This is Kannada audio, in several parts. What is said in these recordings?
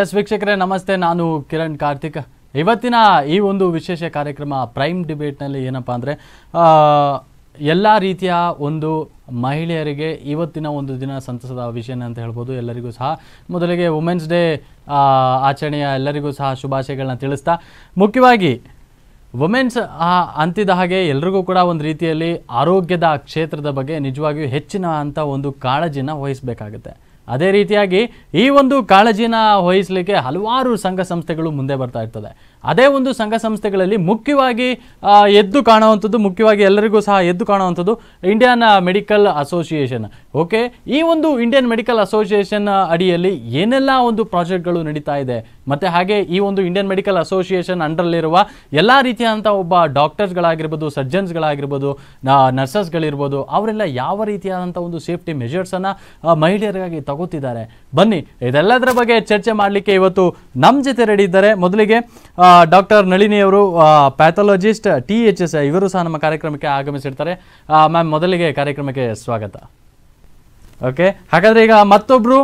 ಎಸ್ ವೀಕ್ಷಕರೇ ನಮಸ್ತೆ ನಾನು ಕಿರಣ್ ಕಾರ್ತಿಕ್ ಇವತ್ತಿನ ಈ ಒಂದು ವಿಶೇಷ ಕಾರ್ಯಕ್ರಮ ಪ್ರೈಮ್ ಡಿಬೇಟ್ನಲ್ಲಿ ಏನಪ್ಪ ಅಂದರೆ ಎಲ್ಲ ರೀತಿಯ ಒಂದು ಮಹಿಳೆಯರಿಗೆ ಇವತ್ತಿನ ಒಂದು ದಿನ ಸಂತಸದ ವಿಷಯ ಅಂತ ಹೇಳ್ಬೋದು ಎಲ್ಲರಿಗೂ ಸಹ ಮೊದಲಿಗೆ ವುಮೆನ್ಸ್ ಡೇ ಆಚರಣೆಯ ಎಲ್ಲರಿಗೂ ಸಹ ಶುಭಾಶಯಗಳನ್ನ ತಿಳಿಸ್ತಾ ಮುಖ್ಯವಾಗಿ ವುಮೆನ್ಸ್ ಅಂತಿದ ಹಾಗೆ ಎಲ್ರಿಗೂ ಕೂಡ ಒಂದು ರೀತಿಯಲ್ಲಿ ಆರೋಗ್ಯದ ಕ್ಷೇತ್ರದ ಬಗ್ಗೆ ನಿಜವಾಗಿಯೂ ಹೆಚ್ಚಿನ ಅಂತ ಒಂದು ಕಾಳಜಿನ ವಹಿಸಬೇಕಾಗುತ್ತೆ ಅದೇ ರೀತಿಯಾಗಿ ಈ ಒಂದು ಕಾಳಜಿನ ವಹಿಸಲಿಕ್ಕೆ ಹಲವಾರು ಸಂಘ ಸಂಸ್ಥೆಗಳು ಮುಂದೆ ಬರ್ತಾ ಇರ್ತದೆ ಅದೇ ಒಂದು ಸಂಘ ಸಂಸ್ಥೆಗಳಲ್ಲಿ ಮುಖ್ಯವಾಗಿ ಎದ್ದು ಕಾಣುವಂಥದ್ದು ಮುಖ್ಯವಾಗಿ ಎಲ್ಲರಿಗೂ ಸಹ ಎದ್ದು ಕಾಣುವಂಥದ್ದು ಇಂಡಿಯನ್ ಮೆಡಿಕಲ್ ಅಸೋಸಿಯೇಷನ್ ಓಕೆ ಈ ಒಂದು ಇಂಡಿಯನ್ ಮೆಡಿಕಲ್ ಅಸೋಸಿಯೇಷನ್ ಅಡಿಯಲ್ಲಿ ಏನೆಲ್ಲ ಒಂದು ಪ್ರಾಜೆಕ್ಟ್ಗಳು ನಡೀತಾ ಇದೆ ಮತ್ತು ಹಾಗೆ ಈ ಒಂದು ಇಂಡಿಯನ್ ಮೆಡಿಕಲ್ ಅಸೋಸಿಯೇಷನ್ ಅಂಡರಲ್ಲಿರುವ ಎಲ್ಲ ರೀತಿಯಾದಂಥ ಒಬ್ಬ ಡಾಕ್ಟರ್ಸ್ಗಳಾಗಿರ್ಬೋದು ಸರ್ಜನ್ಸ್ಗಳಾಗಿರ್ಬೋದು ನರ್ಸಸ್ಗಳಿರ್ಬೋದು ಅವರೆಲ್ಲ ಯಾವ ರೀತಿಯಾದಂಥ ಒಂದು ಸೇಫ್ಟಿ ಮೆಷರ್ಸನ್ನು ಮಹಿಳೆಯರಿಗಾಗಿ ತಗೋತಿದ್ದಾರೆ ಬನ್ನಿ ಇದೆಲ್ಲದರ ಬಗ್ಗೆ ಚರ್ಚೆ ಮಾಡಲಿಕ್ಕೆ ಇವತ್ತು ನಮ್ಮ ಜೊತೆ ರೆಡಿ ಇದ್ದಾರೆ ಮೊದಲಿಗೆ ಡಾಕ್ಟರ್ ನಳಿನಿ ಅವರು ಪ್ಯಾಥಾಲಜಿಸ್ಟ್ ಟಿ ಎಚ್ ಎಸ್ ಇವರು ಸಹ ನಮ್ಮ ಕಾರ್ಯಕ್ರಮಕ್ಕೆ ಆಗಮಿಸಿರ್ತಾರೆ ಮ್ಯಾಮ್ ಮೊದಲಿಗೆ ಕಾರ್ಯಕ್ರಮಕ್ಕೆ ಸ್ವಾಗತ ಓಕೆ ಹಾಗಾದರೆ ಈಗ ಮತ್ತೊಬ್ಬರು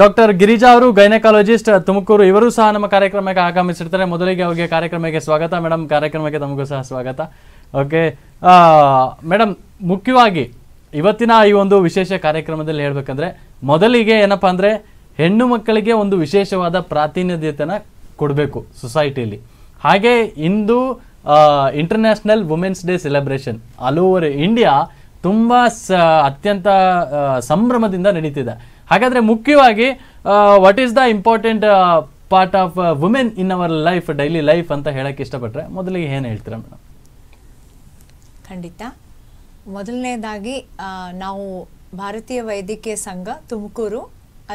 ಡಾಕ್ಟರ್ ಗಿರಿಜಾ ಅವರು ಗೈನಕಾಲಜಿಸ್ಟ್ ತುಮಕೂರು ಇವರು ಸಹ ನಮ್ಮ ಕಾರ್ಯಕ್ರಮಕ್ಕೆ ಆಗಮಿಸಿರ್ತಾರೆ ಮೊದಲಿಗೆ ಅವರಿಗೆ ಕಾರ್ಯಕ್ರಮಕ್ಕೆ ಸ್ವಾಗತ ಮೇಡಮ್ ಕಾರ್ಯಕ್ರಮಕ್ಕೆ ತಮಗೂ ಸಹ ಸ್ವಾಗತ ಓಕೆ ಮೇಡಮ್ ಮುಖ್ಯವಾಗಿ ಇವತ್ತಿನ ಈ ಒಂದು ವಿಶೇಷ ಕಾರ್ಯಕ್ರಮದಲ್ಲಿ ಹೇಳ್ಬೇಕಂದ್ರೆ ಮೊದಲಿಗೆ ಏನಪ್ಪಾ ಅಂದರೆ ಹೆಣ್ಣು ಮಕ್ಕಳಿಗೆ ಒಂದು ವಿಶೇಷವಾದ ಪ್ರಾತಿನಿಧ್ಯತೆನ ಕೊಡಬೇಕು ಸೊಸೈಟಿಯಲ್ಲಿ ಹಾಗೆ ಇಂದು international women's day celebration all over India ತುಂಬ ಸ ಅತ್ಯಂತ ಸಂಭ್ರಮದಿಂದ ನಡೀತಿದೆ ಹಾಗಾದರೆ ಮುಖ್ಯವಾಗಿ what is the important part of women in our life daily life ಅಂತ ಹೇಳಕ್ಕೆ ಇಷ್ಟಪಟ್ಟರೆ ಮೊದಲಿಗೆ ಏನು ಹೇಳ್ತೀರಾ ಮೇಡಮ್ ಖಂಡಿತ ಮೊದಲನೇದಾಗಿ ನಾವು ಭಾರತೀಯ ವೈದ್ಯಕೀಯ ಸಂಘ ತುಮಕೂರು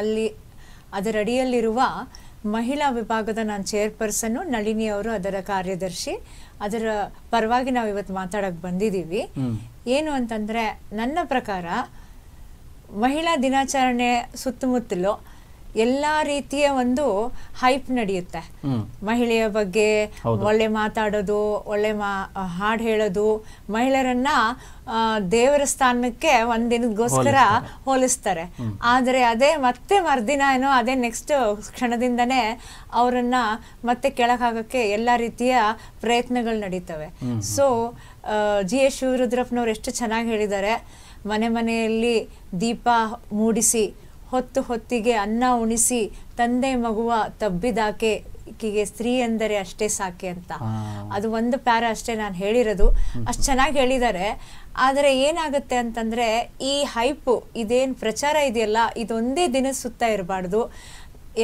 ಅಲ್ಲಿ ಅದರಡಿಯಲ್ಲಿರುವ ಮಹಿಳಾ ವಿಭಾಗದ ನಾನು ಚೇರ್ಪರ್ಸನ್ನು ನಳಿನಿ ಅವರು ಅದರ ಕಾರ್ಯದರ್ಶಿ ಅದರ ಪರವಾಗಿ ನಾವು ಇವತ್ತು ಮಾತಾಡಕ್ಕೆ ಬಂದಿದ್ದೀವಿ ಏನು ಅಂತಂದ್ರೆ ನನ್ನ ಪ್ರಕಾರ ಮಹಿಳಾ ದಿನಾಚರಣೆ ಸುತ್ತಮುತ್ತಲು ಎಲ್ಲ ರೀತಿಯ ಒಂದು ಹೈಪ್ ನಡೆಯುತ್ತೆ ಮಹಿಳೆಯ ಬಗ್ಗೆ ಒಳ್ಳೆ ಮಾತಾಡೋದು ಒಳ್ಳೆ ಮಾ ಹಾಡು ಹೇಳೋದು ಮಹಿಳೆಯರನ್ನ ದೇವರ ಸ್ಥಾನಕ್ಕೆ ಒಂದಿನಗೋಸ್ಕರ ಹೋಲಿಸ್ತಾರೆ ಆದರೆ ಅದೇ ಮತ್ತೆ ಮರ್ದಿನ ಏನೋ ಅದೇ ನೆಕ್ಸ್ಟ್ ಕ್ಷಣದಿಂದನೇ ಅವರನ್ನ ಮತ್ತೆ ಕೆಳಗಾಗಕ್ಕೆ ಎಲ್ಲ ರೀತಿಯ ಪ್ರಯತ್ನಗಳು ನಡೀತವೆ ಸೊ ಜಿ ಎಸ್ ಶಿವರುದ್ರಪ್ಪನವ್ರು ಎಷ್ಟು ಚೆನ್ನಾಗಿ ಹೇಳಿದ್ದಾರೆ ಮನೆ ಮನೆಯಲ್ಲಿ ದೀಪ ಮೂಡಿಸಿ ಹೊತ್ತು ಹೊತ್ತಿಗೆ ಅನ್ನ ಉಣಿಸಿ ತಂದೆ ಮಗುವ ತಬ್ಬಿದಾಕೆ ಈಕೆಗೆ ಸ್ತ್ರೀ ಎಂದರೆ ಅಷ್ಟೇ ಸಾಕೆ ಅಂತ ಅದು ಒಂದು ಪ್ಯಾರ ಅಷ್ಟೇ ನಾನು ಹೇಳಿರೋದು ಅಷ್ಟು ಚೆನ್ನಾಗಿ ಹೇಳಿದ್ದಾರೆ ಆದರೆ ಏನಾಗುತ್ತೆ ಅಂತಂದರೆ ಈ ಹೈಪು ಇದೇನು ಪ್ರಚಾರ ಇದೆಯಲ್ಲ ಇದೊಂದೇ ದಿನ ಸುತ್ತ ಇರಬಾರ್ದು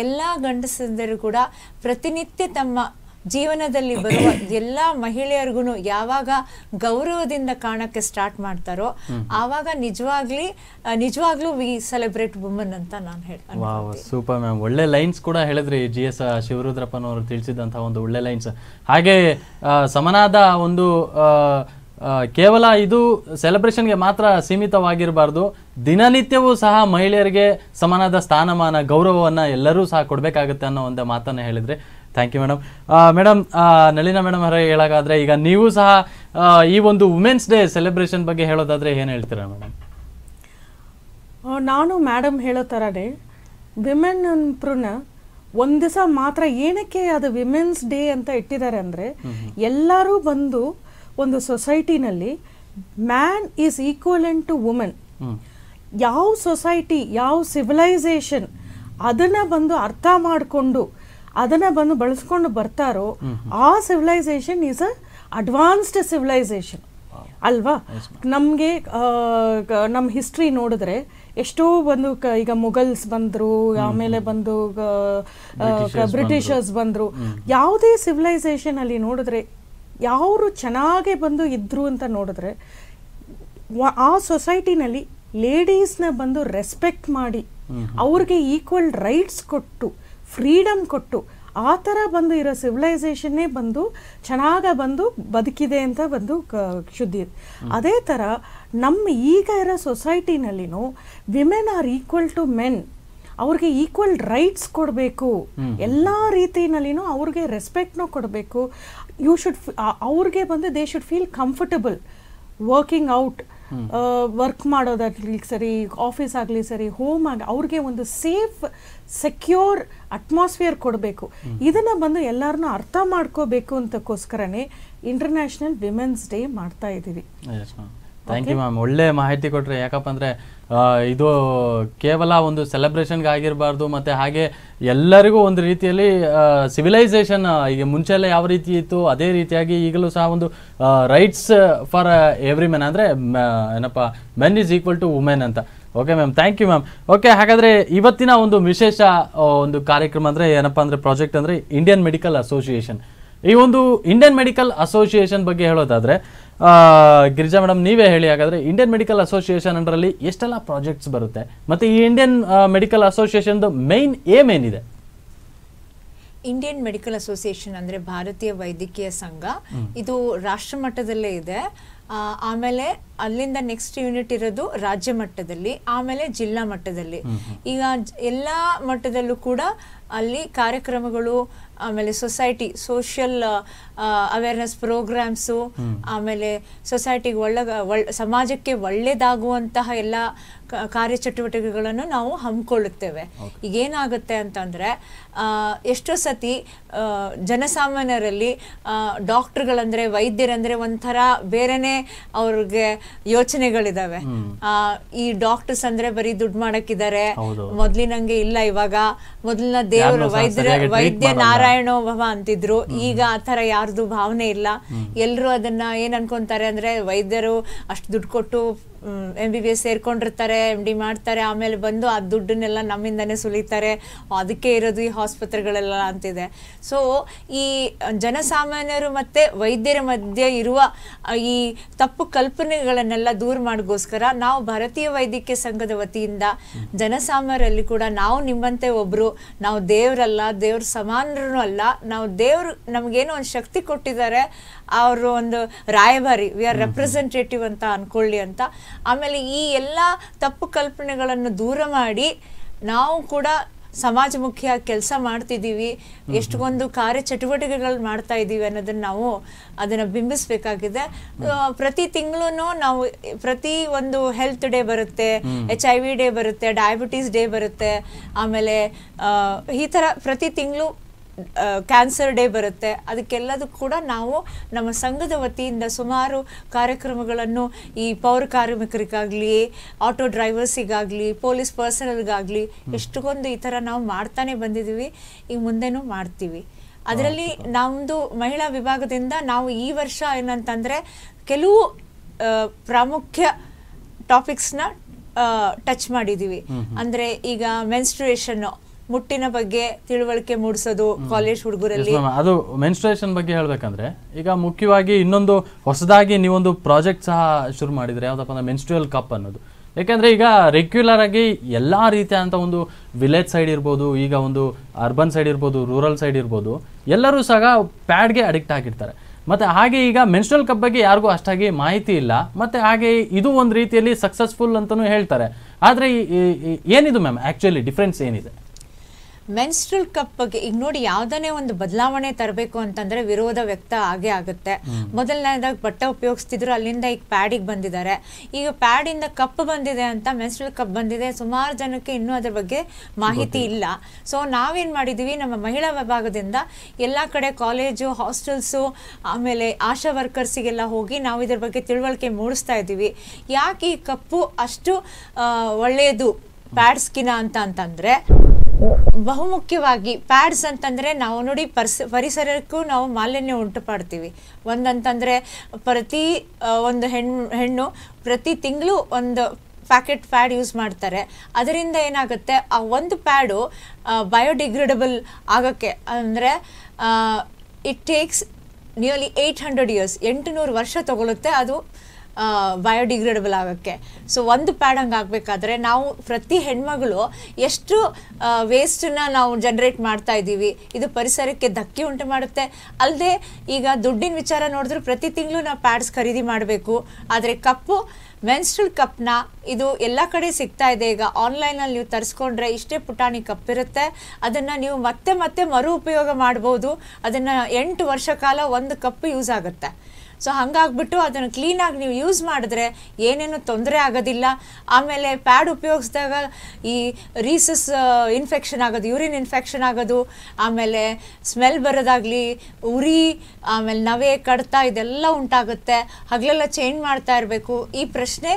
ಎಲ್ಲ ಗಂಡಸಂದರು ಕೂಡ ಪ್ರತಿನಿತ್ಯ ತಮ್ಮ ಜೀವನದಲ್ಲಿ ಬರುವ ಎಲ್ಲ ಮಹಿಳೆಯರಿಗೂ ಯಾವಾಗ ಗೌರವದಿಂದ ಕಾಣಕ್ಕೆ ಸ್ಟಾರ್ಟ್ ಮಾಡ್ತಾರೋ ಆವಾಗ ನಿಜವಾಗ್ಲಿ ನಿಜವಾಗ್ಲೂ ವಿ ಸೆಲೆಬ್ರೇಟ್ ವುಮನ್ ಅಂತ ನಾನು ಹೇಳ್ತೀನಿ ಸೂಪರ್ ಮ್ಯಾಮ್ ಒಳ್ಳೆ ಲೈನ್ಸ್ ಕೂಡ ಹೇಳಿದ್ರಿ ಜಿ ಎಸ್ ಶಿವರುದ್ರಪ್ಪನವರು ತಿಳಿಸಿದಂತಹ ಒಂದು ಒಳ್ಳೆ ಲೈನ್ಸ್ ಹಾಗೆ ಸಮನಾದ ಒಂದು ಕೇವಲ ಇದು ಸೆಲೆಬ್ರೇಷನ್ಗೆ ಮಾತ್ರ ಸೀಮಿತವಾಗಿರಬಾರ್ದು ದಿನನಿತ್ಯವೂ ಸಹ ಮಹಿಳೆಯರಿಗೆ ಸಮಾನದ ಸ್ಥಾನಮಾನ ಗೌರವವನ್ನು ಎಲ್ಲರೂ ಸಹ ಕೊಡಬೇಕಾಗುತ್ತೆ ಅನ್ನೋ ಒಂದು ಮಾತನ್ನು ಹೇಳಿದರೆ thank you madam madam Nalina madam ಅವರೇ ಹೇಳೋಕ್ಕಾದರೆ ಈಗ ನೀವು ಸಹ ಈ ಒಂದು ವುಮೆನ್ಸ್ ಡೇ ಸೆಲೆಬ್ರೇಷನ್ ಬಗ್ಗೆ ಹೇಳೋದಾದರೆ ಏನು ಹೇಳ್ತೀರಾ ಮೇಡಮ್ ನಾನು ಮೇಡಮ್ ಹೇಳೋ ಥರನೇ ವಿಮೆನ್ ಅಂದ್ರೂ ಒಂದು ದಿವಸ ಮಾತ್ರ ಏನಕ್ಕೆ ಅದು ವಿಮೆನ್ಸ್ ಡೇ ಅಂತ ಇಟ್ಟಿದ್ದಾರೆ ಅಂದರೆ ಎಲ್ಲರೂ ಬಂದು ಒಂದು ಸೊಸೈಟಿನಲ್ಲಿ man is equivalent to women ಯಾವ ಸೊಸೈಟಿ ಯಾವ ಸಿವಿಲೈಸೇಷನ್ ಅದನ್ನು ಬಂದು ಅರ್ಥ ಮಾಡಿಕೊಂಡು ಅದನ್ನ ಬಂದು ಬಳಸ್ಕೊಂಡು ಬರ್ತಾರೋ ಆ civilization is a advanced civilization ಅಲ್ವಾ ನಮಗೆ ನಮ್ಮ ಹಿಸ್ಟ್ರಿ ನೋಡಿದ್ರೆ ಎಷ್ಟೋ ಬಂದು ಈಗ ಮೊಘಲ್ಸ್ ಬಂದರು ಆಮೇಲೆ ಬಂದು ಬ್ರಿಟಿಷರ್ಸ್ ಬಂದರು ಯಾವುದೇ ಸಿವಿಲೈಸೇಷನ್ ಅಲ್ಲಿ ನೋಡಿದ್ರೆ ಯಾರು ಚೆನ್ನಾಗೆ ಬಂದು ಇದ್ರು ಅಂತ ನೋಡಿದ್ರೆ ಆ ಸೊಸೈಟಿನಲ್ಲಿ ಲೇಡೀಸ್ನ ಬಂದು ರೆಸ್ಪೆಕ್ಟ್ ಮಾಡಿ ಅವ್ರಿಗೆ ಈಕ್ವಲ್ ರೈಟ್ಸ್ ಕೊಟ್ಟು ಫ್ರೀಡಮ್ ಕೊಟ್ಟು ಆ ಥರ ಬಂದು ಇರೋ ಸಿವಿಲೈಸೇಷನ್ನೇ ಬಂದು ಚೆನ್ನಾಗ ಬಂದು ಬದುಕಿದೆ ಅಂತ ಬಂದು ಕ ಶುದ್ಧಿ ಅದೇ ಥರ ನಮ್ಮ ಈಗ ಇರೋ ಸೊಸೈಟಿನಲ್ಲಿನೂ women are equal to men ಅವ್ರಿಗೆ ಈಕ್ವಲ್ ರೈಟ್ಸ್ ಕೊಡಬೇಕು ಎಲ್ಲ ರೀತಿಯಲ್ಲಿನೂ ಅವ್ರಿಗೆ ರೆಸ್ಪೆಕ್ಟ್ನೂ ಕೊಡಬೇಕು ಯು ಶುಡ್ ಅವ್ರಿಗೆ ಬಂದು they should feel comfortable working out work ಮಾಡೋದಾಗ್ಲಿ ಸರಿ ಆಫೀಸ್ ಆಗಲಿ ಸರಿ ಹೋಮ್ ಆಗಿ ಅವ್ರಿಗೆ ಒಂದು ಸೇಫ್ ಸೆಕ್ಯೂರ್ ಅಟ್ಮಾಸ್ಫಿಯರ್ ಕೊಡಬೇಕು ಇದನ್ನು ಬಂದು ಎಲ್ಲರನ್ನೂ ಅರ್ಥ ಮಾಡ್ಕೋಬೇಕು ಅಂತಕ್ಕೋಸ್ಕರನೇ ಇಂಟರ್ನ್ಯಾಷನಲ್ ವಿಮೆನ್ಸ್ ಡೇ ಮಾಡ್ತಾ ಇದ್ದೀವಿ ಥ್ಯಾಂಕ್ ಯು ಮ್ಯಾಮ್ ಒಳ್ಳೆ ಮಾಹಿತಿ ಕೊಟ್ಟರೆ ಯಾಕಪ್ಪ ಅಂದರೆ ಇದು ಕೇವಲ ಒಂದು ಸೆಲೆಬ್ರೇಷನ್ಗೆ ಆಗಿರಬಾರ್ದು ಮತ್ತು ಹಾಗೆ ಎಲ್ಲರಿಗೂ ಒಂದು ರೀತಿಯಲ್ಲಿ ಸಿವಿಲೈಸೇಷನ್ ಈಗ ಮುಂಚೆಲ್ಲ ಯಾವ ರೀತಿ ಇತ್ತು ಅದೇ ರೀತಿಯಾಗಿ ಈಗಲೂ ಸಹ ಒಂದು ರೈಟ್ಸ್ ಫಾರ್ ಎವ್ರಿ ಮೆನ್ ಅಂದರೆ ಏನಪ್ಪ men is equal to women ಅಂತ okay ma'am thank you ma'am okay ಹಾಗಾದರೆ ಇವತ್ತಿನ ಒಂದು ವಿಶೇಷ ಒಂದು ಕಾರ್ಯಕ್ರಮ ಅಂದರೆ ಏನಪ್ಪ ಅಂದರೆ ಪ್ರಾಜೆಕ್ಟ್ ಅಂದರೆ ಇಂಡಿಯನ್ ಮೆಡಿಕಲ್ ಅಸೋಸಿಯೇಷನ್ ಈ ಒಂದು ಇಂಡಿಯನ್ ಮೆಡಿಕಲ್ ಅಸೋಸಿಯೇಷನ್ ಬಗ್ಗೆ ಹೇಳೋದಾದರೆ ಗಿರಿಜಾ ಮೇಡಮ್ ನೀವೇ ಹೇಳಿ ಹಾಗಾದರೆ ಇಂಡಿಯನ್ ಮೆಡಿಕಲ್ ಅಸೋಸಿಯೇಷನ್ ಅಂದ್ರಲ್ಲಿ ಎಷ್ಟೆಲ್ಲ ಪ್ರಾಜೆಕ್ಟ್ಸ್ ಬರುತ್ತೆ ಮತ್ತು ಈ ಇಂಡಿಯನ್ ಮೆಡಿಕಲ್ ಅಸೋಸಿಯೇಷನ್ದು ಮೈನ್ ಏಮ್ ಏನಿದೆ ಇಂಡಿಯನ್ ಮೆಡಿಕಲ್ ಅಸೋಸಿಯೇಷನ್ ಅಂದ್ರೆ ಭಾರತೀಯ ವೈದ್ಯಕೀಯ ಸಂಘ ಇದು ರಾಷ್ಟ್ರ ಮಟ್ಟದಲ್ಲೇ ಇದೆ ಆಮೇಲೆ ಅಲ್ಲಿಂದ ನೆಕ್ಸ್ಟ್ ಯೂನಿಟ್ ಇರೋದು ರಾಜ್ಯ ಮಟ್ಟದಲ್ಲಿ ಆಮೇಲೆ ಜಿಲ್ಲಾ ಮಟ್ಟದಲ್ಲಿ ಈಗ ಎಲ್ಲ ಮಟ್ಟದಲ್ಲೂ ಕೂಡ ಅಲ್ಲಿ ಕಾರ್ಯಕ್ರಮಗಳು ಆಮೇಲೆ ಸೊಸೈಟಿ ಸೋಷಿಯಲ್ ಅವೇರ್ನೆಸ್ ಪ್ರೋಗ್ರಾಮ್ಸು ಆಮೇಲೆ ಸೊಸೈಟಿಗೆ ಒಳ್ಳೆ ಸಮಾಜಕ್ಕೆ ಒಳ್ಳೆಯದಾಗುವಂತಹ ಎಲ್ಲ ಕಾರ್ಯಚಟುವಟಿಕೆಗಳನ್ನು ನಾವು ಹಮ್ಮಿಕೊಳ್ಳುತ್ತೇವೆ ಈಗೇನಾಗುತ್ತೆ ಅಂತಂದರೆ ಎಷ್ಟೋ ಸತಿ ಜನಸಾಮಾನ್ಯರಲ್ಲಿ ಡಾಕ್ಟರ್ಗಳಂದ್ರೆ ವೈದ್ಯರಂದ್ರೆ ಒಂಥರ ಬೇರೆನೆ ಅವ್ರಿಗೆ ಯೋಚನೆಗಳಿದಾವೆ ಈ ಡಾಕ್ಟರ್ಸ್ ಅಂದ್ರೆ ಬರೀ ದುಡ್ಡು ಮಾಡಕ್ಕಿದ್ದಾರೆ ಮೊದ್ಲಿನಂಗೆ ಇಲ್ಲ ಇವಾಗ ಮೊದಲಿನ ದೇವರು ವೈದ್ಯರ ವೈದ್ಯ ನಾರಾಯಣ ಅಂತಿದ್ರು ಈಗ ಆ ತರ ಯಾರ್ದು ಭಾವನೆ ಇಲ್ಲ ಎಲ್ಲರೂ ಅದನ್ನ ಏನ್ ಅನ್ಕೊಂತಾರೆ ಅಂದ್ರೆ ವೈದ್ಯರು ಅಷ್ಟು ದುಡ್ಡು ಕೊಟ್ಟು ಎಂ ಬಿ ಬಿ ಎಸ್ ಸೇರ್ಕೊಂಡಿರ್ತಾರೆ ಎಮ್ ಡಿ ಮಾಡ್ತಾರೆ ಆಮೇಲೆ ಬಂದು ಆ ದುಡ್ಡನ್ನೆಲ್ಲ ನಮ್ಮಿಂದನೇ ಸುಲಿತಾರೆ ಅದಕ್ಕೆ ಇರೋದು ಈ ಆಸ್ಪತ್ರೆಗಳೆಲ್ಲ ಅಂತಿದೆ ಸೊ ಈ ಜನಸಾಮಾನ್ಯರು ಮತ್ತು ವೈದ್ಯರ ಮಧ್ಯೆ ಇರುವ ಈ ತಪ್ಪು ಕಲ್ಪನೆಗಳನ್ನೆಲ್ಲ ದೂರ ಮಾಡಿಗೋಸ್ಕರ ನಾವು ಭಾರತೀಯ ವೈದ್ಯಕೀಯ ಸಂಘದ ವತಿಯಿಂದ ಜನಸಾಮಾನ್ಯರಲ್ಲಿ ಕೂಡ ನಾವು ನಿಮ್ಮಂತೆ ಒಬ್ಬರು ನಾವು ದೇವರಲ್ಲ ದೇವ್ರ ಸಮಾನರು ಅಲ್ಲ ನಾವು ದೇವರು ನಮಗೇನೋ ಒಂದು ಶಕ್ತಿ ಕೊಟ್ಟಿದ್ದಾರೆ ಅವರು ಒಂದು ರಾಯಭಾರಿ ವಿ ಆರ್ ರೆಪ್ರೆಸೆಂಟೇಟಿವ್ ಅಂತ ಅಂದ್ಕೊಳ್ಳಿ ಅಂತ ಆಮೇಲೆ ಈ ಎಲ್ಲ ತಪ್ಪು ಕಲ್ಪನೆಗಳನ್ನು ದೂರ ಮಾಡಿ ನಾವು ಕೂಡ ಸಮಾಜಮುಖಿಯಾಗಿ ಕೆಲಸ ಮಾಡ್ತಿದ್ದೀವಿ ಎಷ್ಟೊಂದು ಕಾರ್ಯ ಚಟುವಟಿಕೆಗಳು ಮಾಡ್ತಾ ಇದ್ದೀವಿ ಅನ್ನೋದನ್ನ ನಾವು ಅದನ್ನ ಬಿಂಬಿಸಬೇಕಾಗಿದೆ ಪ್ರತಿ ತಿಂಗಳೂ ನಾವು ಪ್ರತಿ ಒಂದು ಹೆಲ್ತ್ ಡೇ ಬರುತ್ತೆ ಎಚ್ ಐ ವಿ ಡೇ ಬರುತ್ತೆ ಡಯಾಬಿಟೀಸ್ ಡೇ ಬರುತ್ತೆ ಆಮೇಲೆ ಈ ಥರ ಪ್ರತಿ ತಿಂಗಳು ಕ್ಯಾನ್ಸರ್ ಡೇ ಬರುತ್ತೆ ಅದಕ್ಕೆಲ್ಲದಕ್ಕೂ ಕೂಡ ನಾವು ನಮ್ಮ ಸಂಘದ ವತಿಯಿಂದ ಸುಮಾರು ಕಾರ್ಯಕ್ರಮಗಳನ್ನು ಈ ಪೌರ ಕಾರ್ಮಿಕರಿಗಾಗಲಿ ಆಟೋ ಡ್ರೈವರ್ಸಿಗಾಗಲಿ ಪೊಲೀಸ್ ಪರ್ಸನಲ್ಗಾಗಲಿ ಎಷ್ಟೊಂದು ಈ ಥರ ನಾವು ಮಾಡ್ತಾನೆ ಬಂದಿದ್ದೀವಿ ಈಗ ಮುಂದೆನೂ ಮಾಡ್ತೀವಿ ಅದರಲ್ಲಿ ನಮ್ಮದು ಮಹಿಳಾ ವಿಭಾಗದಿಂದ ನಾವು ಈ ವರ್ಷ ಏನಂತಂದರೆ ಕೆಲವು ಪ್ರಾಮುಖ್ಯ ಟಾಪಿಕ್ಸ್ನ ಟಚ್ ಮಾಡಿದ್ದೀವಿ ಅಂದರೆ ಈಗ ಮೆನ್ಸ್ಟ್ರೇಷನ್ನು ಮುಟ್ಟಿನ ಬಗ್ಗೆ ತಿಳುವಳಿಕೆ ಮೂಡಿಸೋದು ಕಾಲೇಜ್ ಹುಡುಗರಲ್ಲಿ ಅದು ಮೆನ್ಸ್ಟ್ರೇಷನ್ ಬಗ್ಗೆ ಹೇಳ್ಬೇಕಂದ್ರೆ ಈಗ ಮುಖ್ಯವಾಗಿ ಇನ್ನೊಂದು ಹೊಸದಾಗಿ ನೀವೊಂದು ಪ್ರಾಜೆಕ್ಟ್ ಸಹ ಶುರು ಮಾಡಿದ್ರೆ ಯಾವ್ದಪ್ಪ ಅಂದ್ರೆ ಮೆನ್ಸ್ಟ್ರಲ್ ಕಪ್ ಅನ್ನೋದು ಯಾಕೆಂದ್ರೆ ಈಗ ರೆಗ್ಯುಲರ್ ಆಗಿ ಎಲ್ಲ ರೀತಿಯ ಒಂದು ವಿಲೇಜ್ ಸೈಡ್ ಇರ್ಬೋದು ಈಗ ಒಂದು ಅರ್ಬನ್ ಸೈಡ್ ಇರ್ಬೋದು ರೂರಲ್ ಸೈಡ್ ಇರ್ಬೋದು ಎಲ್ಲರೂ ಸಹ ಪ್ಯಾಡ್ಗೆ ಅಡಿಕ್ಟ್ ಆಗಿರ್ತಾರೆ ಮತ್ತು ಹಾಗೆ ಈಗ ಮೆನ್ಸ್ಟ್ರಲ್ ಕಪ್ ಬಗ್ಗೆ ಯಾರಿಗೂ ಅಷ್ಟಾಗಿ ಮಾಹಿತಿ ಇಲ್ಲ ಮತ್ತೆ ಹಾಗೆ ಇದು ಒಂದು ರೀತಿಯಲ್ಲಿ ಸಕ್ಸಸ್ಫುಲ್ ಅಂತಲೂ ಹೇಳ್ತಾರೆ ಆದರೆ ಏನಿದು ಮ್ಯಾಮ್ ಆ್ಯಕ್ಚುಲಿ ಡಿಫ್ರೆನ್ಸ್ ಏನಿದೆ ಮೆನ್ಸ್ಟ್ರಲ್ ಕಪ್ ಬಗ್ಗೆ ಈಗ ನೋಡಿ ಯಾವುದನ್ನೇ ಒಂದು ಬದಲಾವಣೆ ತರಬೇಕು ಅಂತಂದ್ರೆ ವಿರೋಧ ವ್ಯಕ್ತ ಆಗೇ ಆಗುತ್ತೆ ಮೊದಲನೇದಾಗಿ ಬಟ್ಟೆ ಉಪಯೋಗಿಸ್ತಿದ್ರು ಅಲ್ಲಿಂದ ಈಗ ಪ್ಯಾಡಿಗೆ ಬಂದಿದ್ದಾರೆ ಈಗ ಪ್ಯಾಡಿಂದ ಕಪ್ ಬಂದಿದೆ ಅಂತ ಮೆನ್ಸ್ಟ್ರಲ್ ಕಪ್ ಬಂದಿದೆ ಸುಮಾರು ಜನಕ್ಕೆ ಇನ್ನೂ ಅದ್ರ ಬಗ್ಗೆ ಮಾಹಿತಿ ಇಲ್ಲ ಸೊ ನಾವೇನು ಮಾಡಿದ್ದೀವಿ ನಮ್ಮ ಮಹಿಳಾ ವಿಭಾಗದಿಂದ ಎಲ್ಲ ಕಡೆ ಕಾಲೇಜು ಹಾಸ್ಟೆಲ್ಸು ಆಮೇಲೆ ಆಶಾ ವರ್ಕರ್ಸಿಗೆಲ್ಲ ಹೋಗಿ ನಾವು ಇದ್ರ ಬಗ್ಗೆ ತಿಳುವಳಿಕೆ ಮೂಡಿಸ್ತಾ ಇದ್ದೀವಿ ಯಾಕೆ ಈ ಕಪ್ಪು ಅಷ್ಟು ಒಳ್ಳೆಯದು ಪ್ಯಾಡ್ಸ್ಕಿನ ಅಂತ ಅಂತಂದರೆ ಬಹುಮುಖ್ಯವಾಗಿ ಪ್ಯಾಡ್ಸ್ ಅಂತಂದರೆ ನಾವು ನೋಡಿ ಪರಿಸ ಪರಿಸರಕ್ಕೂ ನಾವು ಮಾಲಿನ್ಯ ಉಂಟು ಪಾಡ್ತೀವಿ ಒಂದಂತಂದರೆ ಪ್ರತಿ ಒಂದು ಹೆಣ್ಣು ಹೆಣ್ಣು ಪ್ರತಿ ತಿಂಗಳು ಒಂದು ಪ್ಯಾಕೆಟ್ ಪ್ಯಾಡ್ ಯೂಸ್ ಮಾಡ್ತಾರೆ ಅದರಿಂದ ಏನಾಗುತ್ತೆ ಆ ಒಂದು ಪ್ಯಾಡು ಬಯೋಡಿಗ್ರೇಡಬಲ್ ಆಗೋಕ್ಕೆ ಅಂದರೆ it takes nearly eight hundred years ಎಂಟುನೂರು ವರ್ಷ ತಗೊಳುತ್ತೆ ಅದು ಬಯೋಡಿಗ್ರೇಡಬಲ್ ಆಗೋಕ್ಕೆ ಸೊ ಒಂದು ಪ್ಯಾಡ್ ಹಂಗೆ ಆಗಬೇಕಾದ್ರೆ ನಾವು ಪ್ರತಿ ಹೆಣ್ಮಗಳು ಎಷ್ಟು ವೇಸ್ಟನ್ನ ನಾವು ಜನ್ರೇಟ್ ಮಾಡ್ತಾ ಇದ್ದೀವಿ ಇದು ಪರಿಸರಕ್ಕೆ ಧಕ್ಕೆ ಉಂಟು ಮಾಡುತ್ತೆ ಅಲ್ಲದೆ ಈಗ ದುಡ್ಡಿನ ವಿಚಾರ ನೋಡಿದ್ರೆ ಪ್ರತಿ ತಿಂಗಳು ನಾವು ಪ್ಯಾಡ್ಸ್ ಖರೀದಿ ಮಾಡಬೇಕು ಆದರೆ ಕಪ್ಪು ಮೆನ್ಸ್ಟ್ರಲ್ ಕಪ್ನ ಇದು ಎಲ್ಲ ಕಡೆ ಸಿಗ್ತಾ ಇದೆ ಈಗ ಆನ್ಲೈನಲ್ಲಿ ನೀವು ತರಿಸ್ಕೊಂಡ್ರೆ ಇಷ್ಟೇ ಪುಟಾಣಿ ಕಪ್ ಇರುತ್ತೆ ಅದನ್ನು ನೀವು ಮತ್ತೆ ಮತ್ತೆ ಮರು ಉಪಯೋಗ ಮಾಡ್ಬೋದು ಅದನ್ನು ಎಂಟು ವರ್ಷ ಕಾಲ ಒಂದು ಕಪ್ ಯೂಸ್ ಆಗುತ್ತೆ ಸೊ ಹಾಗಾಗ್ಬಿಟ್ಟು ಅದನ್ನು ಕ್ಲೀನಾಗಿ ನೀವು ಯೂಸ್ ಮಾಡಿದ್ರೆ ಏನೇನು ತೊಂದರೆ ಆಗೋದಿಲ್ಲ ಆಮೇಲೆ ಪ್ಯಾಡ್ ಉಪಯೋಗಿಸಿದಾಗ ಈ ರೀಸಸ್ ಇನ್ಫೆಕ್ಷನ್ ಆಗೋದು ಯೂರಿನ್ ಇನ್ಫೆಕ್ಷನ್ ಆಗೋದು ಆಮೇಲೆ ಸ್ಮೆಲ್ ಬರೋದಾಗಲಿ ಉರಿ ಆಮೇಲೆ ನವೆ ಕಡ್ತ ಇದೆಲ್ಲ ಉಂಟಾಗುತ್ತೆ ಹಗಲೆಲ್ಲ ಚೇಂಜ್ ಮಾಡ್ತಾ ಇರಬೇಕು ಈ ಪ್ರಶ್ನೆ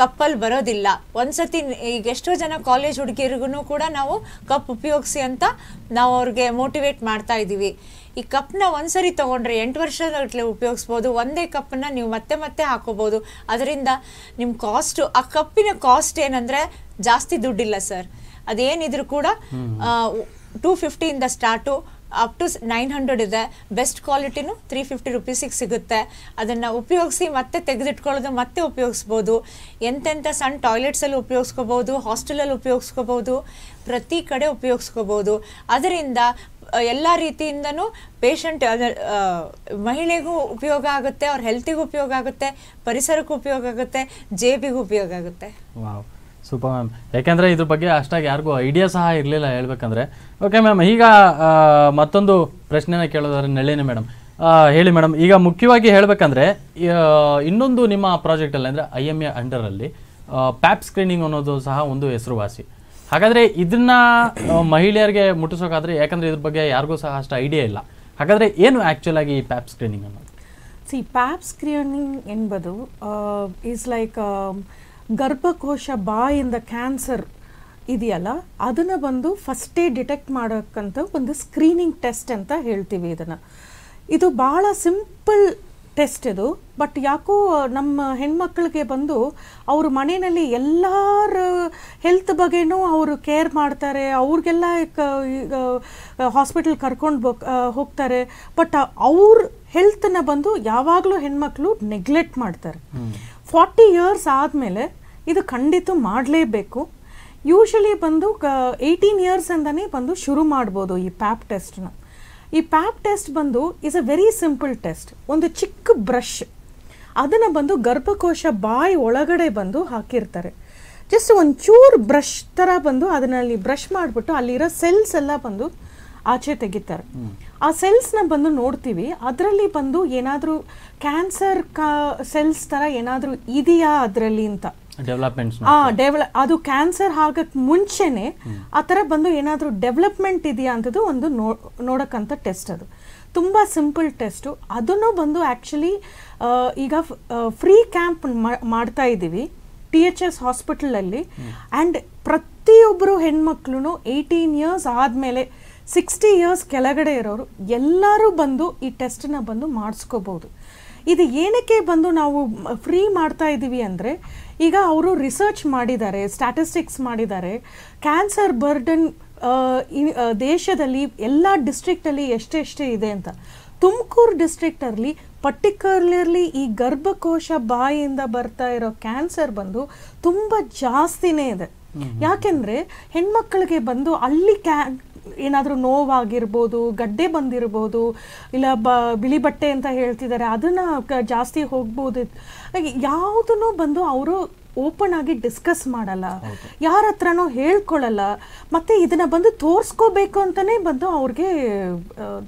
ಕಪ್ಪಲ್ಲಿ ಬರೋದಿಲ್ಲ ಒಂದ್ಸತಿ ಈಗ ಎಷ್ಟೋ ಜನ ಕಾಲೇಜ್ ಹುಡುಗಿಯರಿಗೂ ಕೂಡ ನಾವು ಕಪ್ ಉಪಯೋಗಿಸಿ ಅಂತ ನಾವು ಅವ್ರಿಗೆ ಮೋಟಿವೇಟ್ ಮಾಡ್ತಾ ಇದ್ದೀವಿ ಈ ಕಪ್ನ ಒಂದ್ಸರಿ ತೊಗೊಂಡ್ರೆ ಎಂಟು ವರ್ಷದಗಟ್ಲೆ ಉಪಯೋಗಿಸ್ಬೋದು ಒಂದೇ ಕಪ್ಪನ್ನ ನೀವು ಮತ್ತೆ ಮತ್ತೆ ಹಾಕೋಬೋದು ಅದರಿಂದ ನಿಮ್ಮ ಕಾಸ್ಟು ಆ ಕಪ್ಪಿನ ಕಾಸ್ಟ್ ಏನಂದರೆ ಜಾಸ್ತಿ ದುಡ್ಡಿಲ್ಲ ಸರ್ ಅದೇನಿದ್ರು ಕೂಡ ಟೂ ಫಿಫ್ಟಿಯಿಂದ start up to nine hundred ಇದೆ ಬೆಸ್ಟ್ ಕ್ವಾಲಿಟಿನೂ ತ್ರೀ ಫಿಫ್ಟಿ ರುಪೀಸಿಗೆ ಸಿಗುತ್ತೆ ಅದನ್ನು ಉಪಯೋಗಿಸಿ ಮತ್ತೆ ತೆಗೆದಿಟ್ಕೊಳ್ಳೋದು ಮತ್ತೆ ಉಪಯೋಗಿಸ್ಬೋದು ಎಂತೆಂಥ ಸಣ್ಣ ಟಾಯ್ಲೆಟ್ಸಲ್ಲಿ ಉಪಯೋಗಿಸ್ಕೋಬೋದು ಹಾಸ್ಟೆಲಲ್ಲಿ ಉಪಯೋಗಿಸ್ಕೋಬೋದು ಪ್ರತಿ ಕಡೆ ಉಪಯೋಗಿಸ್ಕೋಬೋದು ಅದರಿಂದ ಎಲ್ಲ ರೀತಿಯಿಂದನೂ ಪೇಷಂಟ್ ಮಹಿಳೆಗೂ ಉಪಯೋಗ ಆಗುತ್ತೆ ಅವ್ರ ಹೆಲ್ತಿಗೂ ಉಪಯೋಗ ಆಗುತ್ತೆ ಪರಿಸರಕ್ಕೂ ಉಪಯೋಗ ಆಗುತ್ತೆ ಜೇಬಿಗೂ ಉಪಯೋಗ ಆಗುತ್ತೆ ವಾವ್ ಸೂಪರ್ ಮ್ಯಾಮ್ ಯಾಕೆಂದರೆ ಇದ್ರ ಬಗ್ಗೆ ಅಷ್ಟಾಗಿ ಯಾರಿಗೂ ಐಡಿಯಾ ಸಹ ಇರಲಿಲ್ಲ ಹೇಳ್ಬೇಕಂದ್ರೆ ಓಕೆ ಮ್ಯಾಮ್ ಈಗ ಮತ್ತೊಂದು ಪ್ರಶ್ನೆನ ಕೇಳೋದಾದ್ರೆ ನಳಿನಿ ಮೇಡಮ್ ಹೇಳಿ ಮೇಡಮ್ ಈಗ ಮುಖ್ಯವಾಗಿ ಹೇಳಬೇಕಂದ್ರೆ ಇನ್ನೊಂದು ನಿಮ್ಮ ಪ್ರಾಜೆಕ್ಟಲ್ಲಿ ಅಂದರೆ ಐ ಎಮ್ ಎ ಅಂಡರಲ್ಲಿ ಪ್ಯಾಪ್ ಸ್ಕ್ರೀನಿಂಗ್ ಅನ್ನೋದು ಸಹ ಒಂದು ಹೆಸರುವಾಸಿ ಹಾಗಾದರೆ ಇದನ್ನ ಮಹಿಳೆಯರಿಗೆ ಮುಟ್ಟಿಸೋಕಾದ್ರೆ ಯಾಕಂದರೆ ಇದ್ರ ಬಗ್ಗೆ ಯಾರಿಗೂ ಸಹ ಅಷ್ಟು ಐಡಿಯಾ ಇಲ್ಲ ಹಾಗಾದರೆ ಏನು ಆ್ಯಕ್ಚುಲ್ ಆಗಿ ಪ್ಯಾಪ್ ಸ್ಕ್ರೀನಿಂಗ್ ಅನ್ನೋದು ಸಿ ಪ್ಯಾಪ್ ಸ್ಕ್ರೀನಿಂಗ್ ಎಂಬುದು ಈಸ್ ಲೈಕ್ ಗರ್ಭಕೋಶ ಬಾಯಿಂದ ಕ್ಯಾನ್ಸರ್ ಇದೆಯಲ್ಲ ಅದನ್ನು ಬಂದು ಫಸ್ಟೇ ಡಿಟೆಕ್ಟ್ ಮಾಡೋಕ್ಕಂಥ ಒಂದು ಸ್ಕ್ರೀನಿಂಗ್ ಟೆಸ್ಟ್ ಅಂತ ಹೇಳ್ತೀವಿ ಇದನ್ನು ಇದು ಭಾಳ ಸಿಂಪಲ್ ಟೆಸ್ಟ್ ಇದು ಬಟ್ ಯಾಕೋ ನಮ್ಮ ಹೆಣ್ಮಕ್ಳಿಗೆ ಬಂದು ಅವ್ರ ಮನೆಯಲ್ಲಿ ಎಲ್ಲರ ಹೆಲ್ತ್ ಬಗ್ಗೆನೂ ಅವರು ಕೇರ್ ಮಾಡ್ತಾರೆ ಅವ್ರಿಗೆಲ್ಲ ಈಗ ಹಾಸ್ಪಿಟಲ್ ಕರ್ಕೊಂಡು ಹೋಗ್ತಾರೆ ಬಟ್ ಅವ್ರ ಹೆಲ್ತನ್ನ ಬಂದು ಯಾವಾಗಲೂ ಹೆಣ್ಮಕ್ಳು ನೆಗ್ಲೆಕ್ಟ್ ಮಾಡ್ತಾರೆ ಫಾರ್ಟಿ ಇಯರ್ಸ್ ಆದಮೇಲೆ ಇದು ಖಂಡಿತ ಮಾಡಲೇಬೇಕು ಯೂಶಲಿ ಬಂದು ಏಯ್ಟೀನ್ ಇಯರ್ಸ್ ಅಂದನೇ ಬಂದು ಶುರು ಮಾಡ್ಬೋದು ಈ ಪ್ಯಾಪ್ ಟೆಸ್ಟ್ನ ಈ ಪ್ಯಾಪ್ ಟೆಸ್ಟ್ ಬಂದು is a very simple test ಒಂದು ಚಿಕ್ಕ ಬ್ರಷ್ ಅದನ್ನು ಬಂದು ಗರ್ಭಕೋಶ ಬಾಯಿ ಒಳಗಡೆ ಬಂದು ಹಾಕಿರ್ತಾರೆ ಜಸ್ಟ್ ಒಂದು ಚೂರ್ ಬ್ರಷ್ ಥರ ಬಂದು ಅದನ್ನಲ್ಲಿ ಬ್ರಷ್ ಮಾಡಿಬಿಟ್ಟು ಅಲ್ಲಿರೋ ಸೆಲ್ಸ್ ಎಲ್ಲ ಬಂದು ಆಚೆ ತೆಗಿತಾರೆ ಆ ಸೆಲ್ಸ್ನ ಬಂದು ನೋಡ್ತೀವಿ ಅದರಲ್ಲಿ ಬಂದು ಏನಾದರೂ ಕ್ಯಾನ್ಸರ್ ಕ ಸೆಲ್ಸ್ ಥರ ಏನಾದರೂ ಇದೆಯಾ ಅದರಲ್ಲಿ ಅಂತ ಅದು ಕ್ಯಾನ್ಸರ್ ಆಗಕ್ಕೆ ಮುಂಚೆನೆ ಆ ಥರ ಬಂದು ಏನಾದರೂ ಡೆವಲಪ್ಮೆಂಟ್ ಇದೆಯಾ ಅಂತದ್ದು ಒಂದು ನೋಡೋಕ್ಕಂಥ ಟೆಸ್ಟ್ ಅದು ತುಂಬ ಸಿಂಪಲ್ ಟೆಸ್ಟು ಅದನ್ನು ಬಂದು ಆ್ಯಕ್ಚುಲಿ ಈಗ ಫ್ರೀ ಕ್ಯಾಂಪ್ ಮಾಡ್ತಾ ಇದ್ದೀವಿ ಟಿ ಎಚ್ ಎಸ್ ಹಾಸ್ಪಿಟಲಲ್ಲಿ ಆ್ಯಂಡ್ ಪ್ರತಿಯೊಬ್ಬರು ಹೆಣ್ಮಕ್ಳು ಏಯ್ಟೀನ್ ಇಯರ್ಸ್ ಆದಮೇಲೆ ಸಿಕ್ಸ್ಟಿ ಇಯರ್ಸ್ ಕೆಳಗಡೆ ಇರೋರು ಎಲ್ಲರೂ ಬಂದು ಈ ಟೆಸ್ಟನ್ನ ಬಂದು ಮಾಡಿಸ್ಕೋಬೋದು ಇದು ಏನಕ್ಕೆ ಬಂದು ನಾವು ಫ್ರೀ ಮಾಡ್ತಾ ಇದ್ದೀವಿ ಅಂದರೆ ಈಗ ಅವರು ರಿಸರ್ಚ್ ಮಾಡಿದ್ದಾರೆ ಸ್ಟ್ಯಾಟಿಸ್ಟಿಕ್ಸ್ ಮಾಡಿದ್ದಾರೆ ಕ್ಯಾನ್ಸರ್ ಬರ್ಡನ್ ದೇಶದಲ್ಲಿ ಎಲ್ಲ ಡಿಸ್ಟ್ರಿಕ್ಟಲ್ಲಿ ಎಷ್ಟೆಷ್ಟೇ ಇದೆ ಅಂತ ತುಮಕೂರು ಡಿಸ್ಟ್ರಿಕ್ಟಲ್ಲಿ ಪರ್ಟಿಕ್ಯುಲರ್ಲಿ ಈ ಗರ್ಭಕೋಶ ಬಾಯಿಯಿಂದ ಬರ್ತಾ ಇರೋ ಕ್ಯಾನ್ಸರ್ ಬಂದು ತುಂಬ ಜಾಸ್ತಿನೇ ಇದೆ ಯಾಕೆಂದರೆ ಹೆಣ್ಮಕ್ಳಿಗೆ ಬಂದು ಅಲ್ಲಿ ಕ್ಯಾನ್ ಏನಾದರೂ ನೋವಾಗಿರ್ಬೋದು ಗಡ್ಡೆ ಬಂದಿರ್ಬೋದು ಇಲ್ಲ ಬ ಬಿಳಿ ಬಟ್ಟೆ ಅಂತ ಹೇಳ್ತಿದ್ದಾರೆ ಅದನ್ನು ಜಾಸ್ತಿ ಹೋಗ್ಬೋದು ಯಾವುದನ್ನು ಬಂದು ಅವರು ಓಪನ್ ಆಗಿ ಡಿಸ್ಕಸ್ ಮಾಡಲ್ಲ ಯಾರ ಹತ್ರನೂ ಹೇಳ್ಕೊಳ್ಳಲ್ಲ ಮತ್ತು ಇದನ್ನು ಬಂದು ತೋರಿಸ್ಕೋಬೇಕು ಅಂತಲೇ ಬಂದು ಅವ್ರಿಗೆ